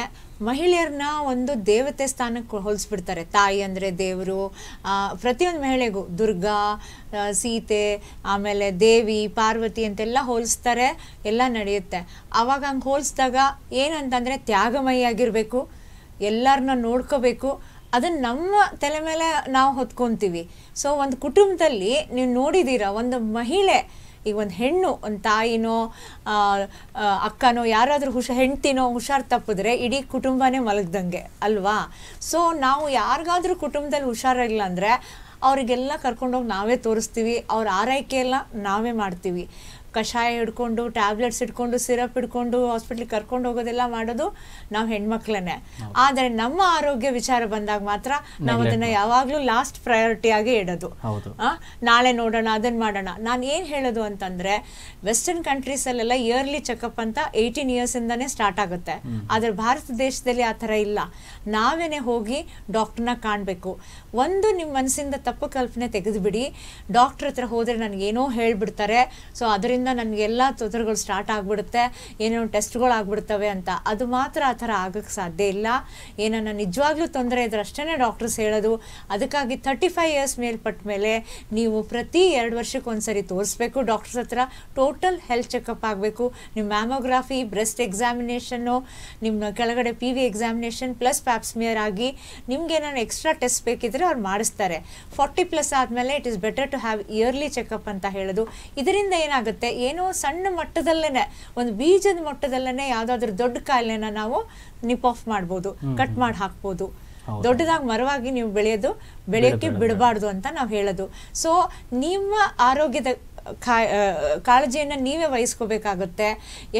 ಮಹಿಳೆಯರನ್ನ ಒಂದು ದೇವತೆ ಸ್ಥಾನಕ್ಕೆ ಹೋಲಿಸ್ಬಿಡ್ತಾರೆ ತಾಯಿ ಅಂದರೆ ದೇವರು ಪ್ರತಿಯೊಂದು ಮಹಿಳೆಗೂ ದುರ್ಗಾ ಸೀತೆ ಆಮೇಲೆ ದೇವಿ ಪಾರ್ವತಿ ಅಂತೆಲ್ಲ ಹೋಲಿಸ್ತಾರೆ ಎಲ್ಲ ನಡೆಯುತ್ತೆ ಆವಾಗ ಹಂಗೆ ಹೋಲಿಸಿದಾಗ ಏನಂತಂದರೆ ತ್ಯಾಗಮಯಿ ಆಗಿರಬೇಕು ಎಲ್ಲರನ್ನ ನೋಡ್ಕೋಬೇಕು ಅದನ್ನು ನಮ್ಮ ತಲೆ ಮೇಲೆ ನಾವು ಹೊತ್ಕೊತೀವಿ ಸೊ ಒಂದು ಕುಟುಂಬದಲ್ಲಿ ನೀವು ನೋಡಿದ್ದೀರಾ ಒಂದು ಮಹಿಳೆ ಈಗ ಒಂದು ಹೆಣ್ಣು ಒಂದು ತಾಯಿನೋ ಅಕ್ಕನೋ ಯಾರಾದರೂ ಹುಷ ಹೆಂಡ್ತಿನೋ ಹುಷಾರು ತಪ್ಪಿದ್ರೆ ಇಡೀ ಕುಟುಂಬನೇ ಮಲಗ್ದಂಗೆ ಅಲ್ವಾ ಸೊ ನಾವು ಯಾರಿಗಾದ್ರೂ ಕುಟುಂಬದಲ್ಲಿ ಹುಷಾರಿಲ್ಲ ಅಂದರೆ ಅವರಿಗೆಲ್ಲ ಕರ್ಕೊಂಡೋಗಿ ನಾವೇ ತೋರಿಸ್ತೀವಿ ಅವ್ರ ಆರೈಕೆ ಎಲ್ಲ ನಾವೇ ಮಾಡ್ತೀವಿ ಕಷಾಯ ಹಿಡ್ಕೊಂಡು ಟ್ಯಾಬ್ಲೆಟ್ಸ್ ಇಟ್ಕೊಂಡು ಸಿರಪ್ ಹಿಡ್ಕೊಂಡು ಹಾಸ್ಪಿಟ್ಲಿಗೆ ಕರ್ಕೊಂಡು ಹೋಗೋದೆಲ್ಲ ಮಾಡೋದು ನಾವು ಹೆಣ್ಮಕ್ಳನ್ನೇ ಆದರೆ ನಮ್ಮ ಆರೋಗ್ಯ ವಿಚಾರ ಬಂದಾಗ ಮಾತ್ರ ನಾವು ಅದನ್ನ ಯಾವಾಗಲೂ ಲಾಸ್ಟ್ ಪ್ರಯಾರಿಟಿ ಆಗಿ ಇಡೋದು ನಾಳೆ ನೋಡೋಣ ಅದನ್ನ ಮಾಡೋಣ ನಾನು ಏನು ಹೇಳೋದು ಅಂತಂದ್ರೆ ವೆಸ್ಟರ್ನ್ ಕಂಟ್ರೀಸಲ್ಲೆಲ್ಲ ಇಯರ್ಲಿ ಚೆಕಪ್ ಅಂತ ಏಯ್ಟೀನ್ ಇಯರ್ಸ್ ಇಂದಾನೇ ಸ್ಟಾರ್ಟ್ ಆಗುತ್ತೆ ಆದರೆ ಭಾರತ ದೇಶದಲ್ಲಿ ಆ ತರ ಇಲ್ಲ ನಾವೇನೆ ಹೋಗಿ ಡಾಕ್ಟರ್ನ ಕಾಣಬೇಕು ಒಂದು ನಿಮ್ಮ ಮನಸ್ಸಿಂದ ತಪ್ಪು ಕಲ್ಪನೆ ಬಿಡಿ ಡಾಕ್ಟರ್ ಹತ್ರ ಹೋದ್ರೆ ನನಗೆ ಏನೋ ಹೇಳ್ಬಿಡ್ತಾರೆ ಸೊ ಅದರಿಂದ ಅದರಿಂದ ನನಗೆಲ್ಲ ತೊಂದರೆಗಳು ಸ್ಟಾರ್ಟ್ ಆಗಿಬಿಡುತ್ತೆ ಏನೋ ಟೆಸ್ಟ್ಗಳು ಆಗಿಬಿಡ್ತವೆ ಅಂತ ಅದು ಮಾತ್ರ ಆ ಥರ ಆಗೋಕ್ಕೆ ಸಾಧ್ಯ ಇಲ್ಲ ಏನನ್ನ ನಿಜವಾಗ್ಲೂ ತೊಂದರೆ ಇದ್ರೆ ಅಷ್ಟೇ ಡಾಕ್ಟರ್ಸ್ ಹೇಳೋದು ಅದಕ್ಕಾಗಿ ತರ್ಟಿ ಫೈವ್ ಇಯರ್ಸ್ ಮೇಲ್ಪಟ್ಟ ಮೇಲೆ ನೀವು ಪ್ರತಿ ಎರಡು ವರ್ಷಕ್ಕೆ ಒಂದ್ಸರಿ ತೋರಿಸ್ಬೇಕು ಡಾಕ್ಟರ್ಸ್ ಹತ್ರ ಟೋಟಲ್ ಹೆಲ್ತ್ ಚೆಕಪ್ ಆಗಬೇಕು ನಿಮ್ಮ ಮ್ಯಾಮೋಗ್ರಾಫಿ ಬ್ರೆಸ್ಟ್ ಎಕ್ಸಾಮಿನೇಷನ್ನು ನಿಮ್ಮ ಕೆಳಗಡೆ P V examination plus pap smear ಆಗಿ ನಿಮ್ಗೆ ಎಕ್ಸ್ಟ್ರಾ ಟೆಸ್ಟ್ ಬೇಕಿದ್ರೆ ಅವ್ರು ಮಾಡಿಸ್ತಾರೆ ಫಾರ್ಟಿ ಪ್ಲಸ್ ಆದಮೇಲೆ it is better to have early checkup ಅಂತ ಹೇಳೋದು ಇದರಿಂದ ಏನಾಗುತ್ತೆ ಏನೋ ಸಣ್ಣ ಮಟ್ಟದಲ್ಲೇನೆ ಒಂದು ಬೀಜದ ಮಟ್ಟದಲ್ಲೇನೆ ಯಾವ್ದಾದ್ರು ದೊಡ್ಡ ಕಾಯಿಲೆನ ನಾವು ನಿಪ್ ಆಫ್ ಮಾಡ್ಬೋದು ಕಟ್ ಮಾಡಿ ಹಾಕ್ಬೋದು ದೊಡ್ಡದಾಗಿ ಮರವಾಗಿ ನೀವು ಬೆಳೆಯೋದು ಬೆಳೆಯೋಕ್ಕೆ ಬಿಡಬಾರ್ದು ಅಂತ ನಾವು ಹೇಳೋದು ಸೊ ನಿಮ್ಮ ಆರೋಗ್ಯದ ಕಾಳಜಿಯನ್ನು ನೀವೇ ವಹಿಸ್ಕೋಬೇಕಾಗುತ್ತೆ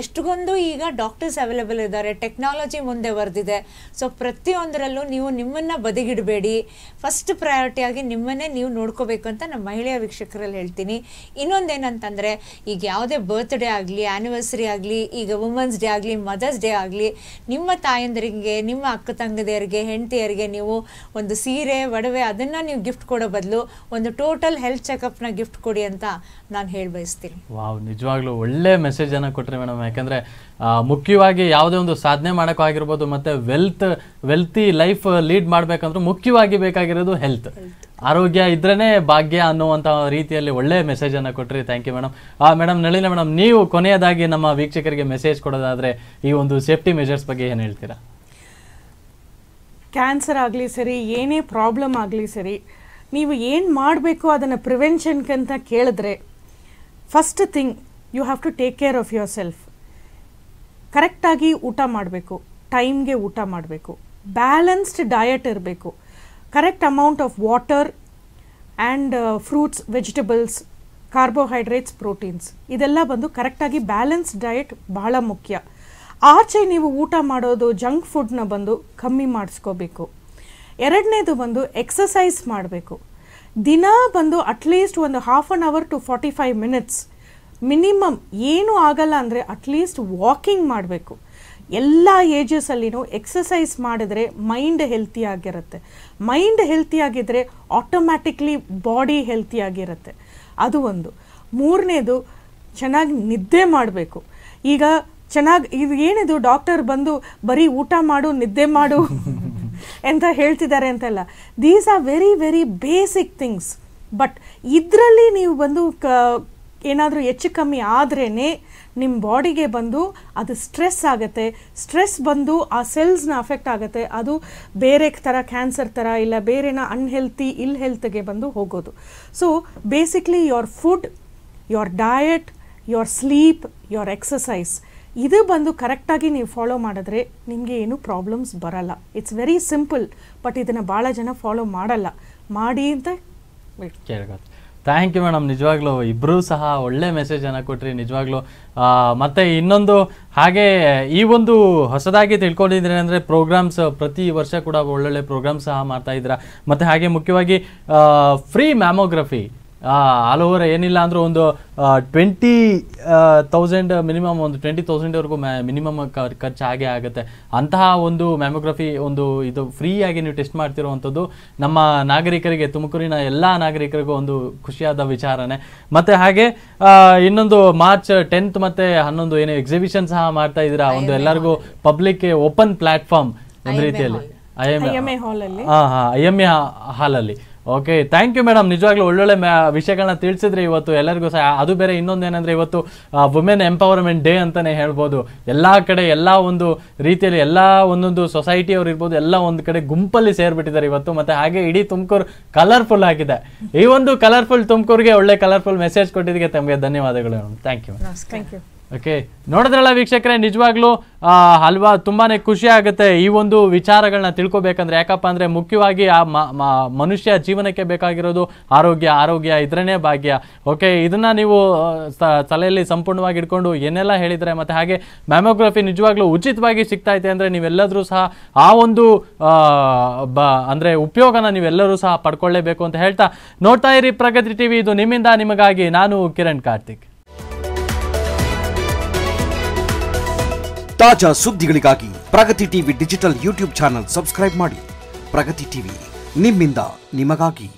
ಎಷ್ಟೊಂದು ಈಗ ಡಾಕ್ಟರ್ಸ್ ಅವೈಲೇಬಲ್ ಇದ್ದಾರೆ ಟೆಕ್ನಾಲಜಿ ಮುಂದೆ ಬರೆದಿದೆ ಸೊ ಪ್ರತಿಯೊಂದರಲ್ಲೂ ನೀವು ನಿಮ್ಮನ್ನು ಬದಿಗಿಡಬೇಡಿ ಫಸ್ಟ್ ಪ್ರಯಾರಿಟಿಯಾಗಿ ನಿಮ್ಮನ್ನೇ ನೀವು ನೋಡ್ಕೋಬೇಕು ಅಂತ ನಮ್ಮ ಮಹಿಳೆಯ ವೀಕ್ಷಕರಲ್ಲಿ ಹೇಳ್ತೀನಿ ಇನ್ನೊಂದೇನಂತಂದರೆ ಈಗ ಯಾವುದೇ ಬರ್ತ್ಡೇ ಆಗಲಿ ಆ್ಯನಿವರ್ಸರಿ ಆಗಲಿ ಈಗ ವುಮೆನ್ಸ್ ಡೇ ಆಗಲಿ ಮದರ್ಸ್ ಡೇ ಆಗಲಿ ನಿಮ್ಮ ತಾಯಂದರಿಗೆ ನಿಮ್ಮ ಅಕ್ಕ ತಂಗದಿಯರಿಗೆ ಹೆಂಡತಿಯರಿಗೆ ನೀವು ಒಂದು ಸೀರೆ ಒಡವೆ ಅದನ್ನು ನೀವು ಗಿಫ್ಟ್ ಕೊಡೋ ಬದಲು ಒಂದು ಟೋಟಲ್ ಹೆಲ್ತ್ ಚೆಕಪ್ನ ಗಿಫ್ಟ್ ಕೊಡಿ ಅಂತ ನಾನು ಹೇಳಿ ಬಯಸ್ತೀನಿ ವಾವ್ ನಿಜವಾಗ್ಲೂ ಒಳ್ಳೆ ಮೆಸೇಜ್ ಅನ್ನ ಕೊಟ್ರಿ ಮೇಡಮ್ ಯಾಕಂದ್ರೆ ಮುಖ್ಯವಾಗಿ ಯಾವುದೇ ಒಂದು ಸಾಧನೆ ಮಾಡೋಕೆ ಆಗಿರ್ಬೋದು ಮತ್ತೆ ವೆಲ್ತ್ ವೆಲ್ತಿ ಲೈಫ್ ಲೀಡ್ ಮಾಡ್ಬೇಕಂದ್ರೆ ಮುಖ್ಯವಾಗಿ ಬೇಕಾಗಿರೋದು ಹೆಲ್ತ್ ಆರೋಗ್ಯ ಇದ್ರೇ ಭಾಗ್ಯ ಅನ್ನುವಂಥ ರೀತಿಯಲ್ಲಿ ಒಳ್ಳೆ ಮೆಸೇಜ್ ಮೆಸೇಜನ್ನು ಕೊಟ್ರಿ ಥ್ಯಾಂಕ್ ಯು ಮೇಡಮ್ ಆ ಮೇಡಮ್ ನಳಿನ ಮೇಡಮ್ ನೀವು ಕೊನೆಯದಾಗಿ ನಮ್ಮ ವೀಕ್ಷಕರಿಗೆ ಮೆಸೇಜ್ ಕೊಡೋದಾದ್ರೆ ಈ ಒಂದು ಸೇಫ್ಟಿ ಮೆಜರ್ಸ್ ಬಗ್ಗೆ ಏನು ಹೇಳ್ತೀರಾ ಕ್ಯಾನ್ಸರ್ ಆಗಲಿ ಸರಿ ಏನೇ ಪ್ರಾಬ್ಲಮ್ ಆಗಲಿ ಸರಿ ನೀವು ಏನು ಮಾಡಬೇಕು ಅದನ್ನು ಪ್ರಿವೆನ್ಷನ್ಗಂತ ಕೇಳಿದ್ರೆ first thing you have to take care of yourself ಕರೆಕ್ಟಾಗಿ ಊಟ ಮಾಡಬೇಕು ಟೈಮ್ಗೆ ಊಟ ಮಾಡಬೇಕು ಬ್ಯಾಲೆನ್ಸ್ಡ್ ಡಯಟ್ ಇರಬೇಕು correct amount of water and fruits vegetables carbohydrates proteins ಇದೆಲ್ಲ ಬಂದು ಕರೆಕ್ಟಾಗಿ ಬ್ಯಾಲೆನ್ಸ್ಡ್ ಡಯಟ್ ಭಾಳ ಮುಖ್ಯ ಆಚೆ ನೀವು ಊಟ ಮಾಡೋದು ಜಂಕ್ ಫುಡ್ನ ಬಂದು ಕಮ್ಮಿ ಮಾಡಿಸ್ಕೋಬೇಕು ಎರಡನೇದು ಬಂದು ಎಕ್ಸಸೈಸ್ ಮಾಡಬೇಕು ದಿನ ಬಂದು ಅಟ್ಲೀಸ್ಟ್ ಒಂದು half an hour to forty five minutes minimum ಏನೂ ಆಗಲ್ಲ ಅಂದರೆ ಅಟ್ಲೀಸ್ಟ್ ವಾಕಿಂಗ್ ಮಾಡಬೇಕು ಎಲ್ಲ ಏಜಸ್ಸಲ್ಲಿನೂ ಎಕ್ಸಸೈಸ್ ಮಾಡಿದರೆ ಮೈಂಡ್ ಹೆಲ್ತಿಯಾಗಿರುತ್ತೆ ಮೈಂಡ್ ಹೆಲ್ತಿಯಾಗಿದ್ದರೆ ಆಟೋಮ್ಯಾಟಿಕ್ಲಿ ಬಾಡಿ ಹೆಲ್ತಿಯಾಗಿರುತ್ತೆ ಅದು ಒಂದು ಮೂರನೇದು ಚೆನ್ನಾಗಿ ನಿದ್ದೆ ಮಾಡಬೇಕು ಈಗ ಚೆನ್ನಾಗಿ ಇದು ಏನಿದು ಡಾಕ್ಟರ್ ಬಂದು ಬರೀ ಊಟ ಮಾಡು ನಿದ್ದೆ ಮಾಡು ಎಂತ ಹೇಳ್ತಿದ್ದಾರೆ ಅಂತೆಲ್ಲ these are very very basic things but ಇದರಲ್ಲಿ ನೀವು ಬಂದು ಕ ಏನಾದರೂ ಹೆಚ್ಚು ಕಮ್ಮಿ ಆದ್ರೇ ನಿಮ್ಮ ಬಾಡಿಗೆ ಬಂದು ಅದು ಸ್ಟ್ರೆಸ್ ಆಗುತ್ತೆ ಸ್ಟ್ರೆಸ್ ಬಂದು ಆ ಸೆಲ್ಸ್ನ ಅಫೆಕ್ಟ್ ಆಗುತ್ತೆ ಅದು ಬೇರೆ ಥರ ಕ್ಯಾನ್ಸರ್ ಥರ ಇಲ್ಲ ಬೇರೆನ ಅನ್ಹೆಲ್ತಿ ಇಲ್ ಹೆಲ್ತ್ಗೆ ಬಂದು ಹೋಗೋದು so basically your food your diet your sleep your exercise ಇದು ಬಂದು ಕರೆಕ್ಟಾಗಿ ನೀವು ಫಾಲೋ ಮಾಡಿದ್ರೆ ನಿಮಗೆ ಏನು ಪ್ರಾಬ್ಲಮ್ಸ್ ಬರಲ್ಲ ಇಟ್ಸ್ ವೆರಿ ಸಿಂಪಲ್ ಬಟ್ ಇದನ್ನು ಭಾಳ ಜನ ಫಾಲೋ ಮಾಡಲ್ಲ ಮಾಡಿ ಅಂತ ಥ್ಯಾಂಕ್ ಯು ಮೇಡಮ್ ನಿಜವಾಗ್ಲೂ ಇಬ್ಬರೂ ಸಹ ಒಳ್ಳೆ ಮೆಸೇಜನ್ನು ಕೊಟ್ರಿ ನಿಜವಾಗ್ಲೂ ಮತ್ತು ಇನ್ನೊಂದು ಹಾಗೆ ಈ ಒಂದು ಹೊಸದಾಗಿ ತಿಳ್ಕೊಂಡಿದ್ರೆ ಅಂದರೆ ಪ್ರೋಗ್ರಾಮ್ಸ್ ಪ್ರತಿ ವರ್ಷ ಕೂಡ ಒಳ್ಳೊಳ್ಳೆ ಪ್ರೋಗ್ರಾಮ್ಸ್ ಸಹ ಮಾಡ್ತಾ ಇದ್ದೀರಾ ಮತ್ತು ಹಾಗೆ ಮುಖ್ಯವಾಗಿ ಫ್ರೀ ಮ್ಯಾಮೋಗ್ರಫಿ ಆಲ್ ಓವರ್ ಏನಿಲ್ಲ ಅಂದ್ರೆ ಒಂದು ಟ್ವೆಂಟಿ ತೌಸಂಡ್ ಮಿನಿಮಮ್ ಒಂದು ಟ್ವೆಂಟಿ ತೌಸಂಡ್ವರೆಗೂ ಮ್ಯಾ ಮಿನಿಮಮ್ ಖರ್ಚು ಹಾಗೆ ಆಗುತ್ತೆ ಅಂತಹ ಒಂದು ಮ್ಯಾಮೋಗ್ರಫಿ ಒಂದು ಇದು ಫ್ರೀ ಆಗಿ ನೀವು ಟೆಸ್ಟ್ ಮಾಡ್ತಿರುವಂಥದ್ದು ನಮ್ಮ ನಾಗರಿಕರಿಗೆ ತುಮಕೂರಿನ ಎಲ್ಲ ನಾಗರಿಕರಿಗೂ ಒಂದು ಖುಷಿಯಾದ ವಿಚಾರನೆ ಮತ್ತೆ ಹಾಗೆ ಇನ್ನೊಂದು ಮಾರ್ಚ್ ಟೆಂತ್ ಮತ್ತೆ ಹನ್ನೊಂದು ಏನೋ ಎಕ್ಸಿಬಿಷನ್ ಸಹ ಮಾಡ್ತಾ ಇದ್ದೀರಾ ಒಂದು ಎಲ್ಲರಿಗೂ ಪಬ್ಲಿಕ್ ಓಪನ್ ಪ್ಲಾಟ್ಫಾರ್ಮ್ ಒಂದು ರೀತಿಯಲ್ಲಿ ಐ ಎಮ್ ಅಲ್ಲಿ ಹಾ ಹಾ ಐ ಎಮ್ ಎ ಹಾಲಲ್ಲಿ ಓಕೆ ಥ್ಯಾಂಕ್ ಯು ಮೇಡಮ್ ನಿಜವಾಗ್ಲೂ ಒಳ್ಳೊಳ್ಳೆ ವಿಷಯಗಳನ್ನ ತಿಳಿಸಿದ್ರೆ ಇವತ್ತು ಎಲ್ಲರಿಗೂ ಸಹ ಅದು ಬೇರೆ ಇನ್ನೊಂದೇನೆಂದರೆ ಇವತ್ತು ವುಮೆನ್ ಎಂಪವರ್ಮೆಂಟ್ ಡೇ ಅಂತಾನೆ ಹೇಳ್ಬೋದು ಎಲ್ಲ ಕಡೆ ಎಲ್ಲ ಒಂದು ರೀತಿಯಲ್ಲಿ ಎಲ್ಲ ಒಂದೊಂದು ಸೊಸೈಟಿಯವ್ರು ಇರ್ಬೋದು ಎಲ್ಲ ಒಂದು ಕಡೆ ಗುಂಪಲ್ಲಿ ಸೇರಿಬಿಟ್ಟಿದ್ದಾರೆ ಇವತ್ತು ಮತ್ತೆ ಹಾಗೆ ಇಡೀ ತುಮಕೂರು ಕಲರ್ಫುಲ್ ಆಗಿದೆ ಈ ಒಂದು ಕಲರ್ಫುಲ್ ತುಮಕೂರಿಗೆ ಒಳ್ಳೆ ಕಲರ್ಫುಲ್ ಮೆಸೇಜ್ ಕೊಟ್ಟಿದ್ದಕ್ಕೆ ತಮಗೆ ಧನ್ಯವಾದಗಳು thank you thank you okay ನೋಡಿದ್ರಲ್ಲ ವೀಕ್ಷಕರೇ ನಿಜವಾಗ್ಲೂ ಹಲ್ವಾ ತುಂಬಾ ಖುಷಿ ಆಗುತ್ತೆ ಈ ಒಂದು ವಿಚಾರಗಳನ್ನ ತಿಳ್ಕೊಬೇಕಂದ್ರೆ ಯಾಕಪ್ಪ ಅಂದರೆ ಮುಖ್ಯವಾಗಿ ಆ ಮನುಷ್ಯ ಜೀವನಕ್ಕೆ ಬೇಕಾಗಿರೋದು ಆರೋಗ್ಯ ಆರೋಗ್ಯ ಇದರನೇ ಭಾಗ್ಯ ಓಕೆ ಇದನ್ನು ನೀವು ತಲೆಯಲ್ಲಿ ಸಂಪೂರ್ಣವಾಗಿ ಇಟ್ಕೊಂಡು ಏನೆಲ್ಲ ಹೇಳಿದರೆ ಮತ್ತೆ ಹಾಗೆ ಮ್ಯಾಮೋಗ್ರಫಿ ನಿಜವಾಗ್ಲೂ ಉಚಿತವಾಗಿ ಸಿಗ್ತಾ ಇದೆ ಅಂದರೆ ನೀವೆಲ್ಲದರೂ ಸಹ ಆ ಒಂದು ಬ ಅಂದರೆ ಉಪಯೋಗನ ನೀವೆಲ್ಲರೂ ಸಹ ಪಡ್ಕೊಳ್ಳೇಬೇಕು ಅಂತ ಹೇಳ್ತಾ ನೋಡ್ತಾ ಇರಿ ಪ್ರಗತಿ ಟಿವಿ ಇದು ನಿಮ್ಮಿಂದ ನಿಮಗಾಗಿ ನಾನು ಕಿರಣ್ ಕಾರ್ತಿಕ್ ತಾಜಾ ಸುದ್ದಿಗಳಿಗಾಗಿ Pragati TV digital YouTube channel subscribe ಮಾಡಿ ಪ್ರಗತಿ ಟಿವಿ ನಿಮ್ಮಿಂದ ನಿಮಗಾಗಿ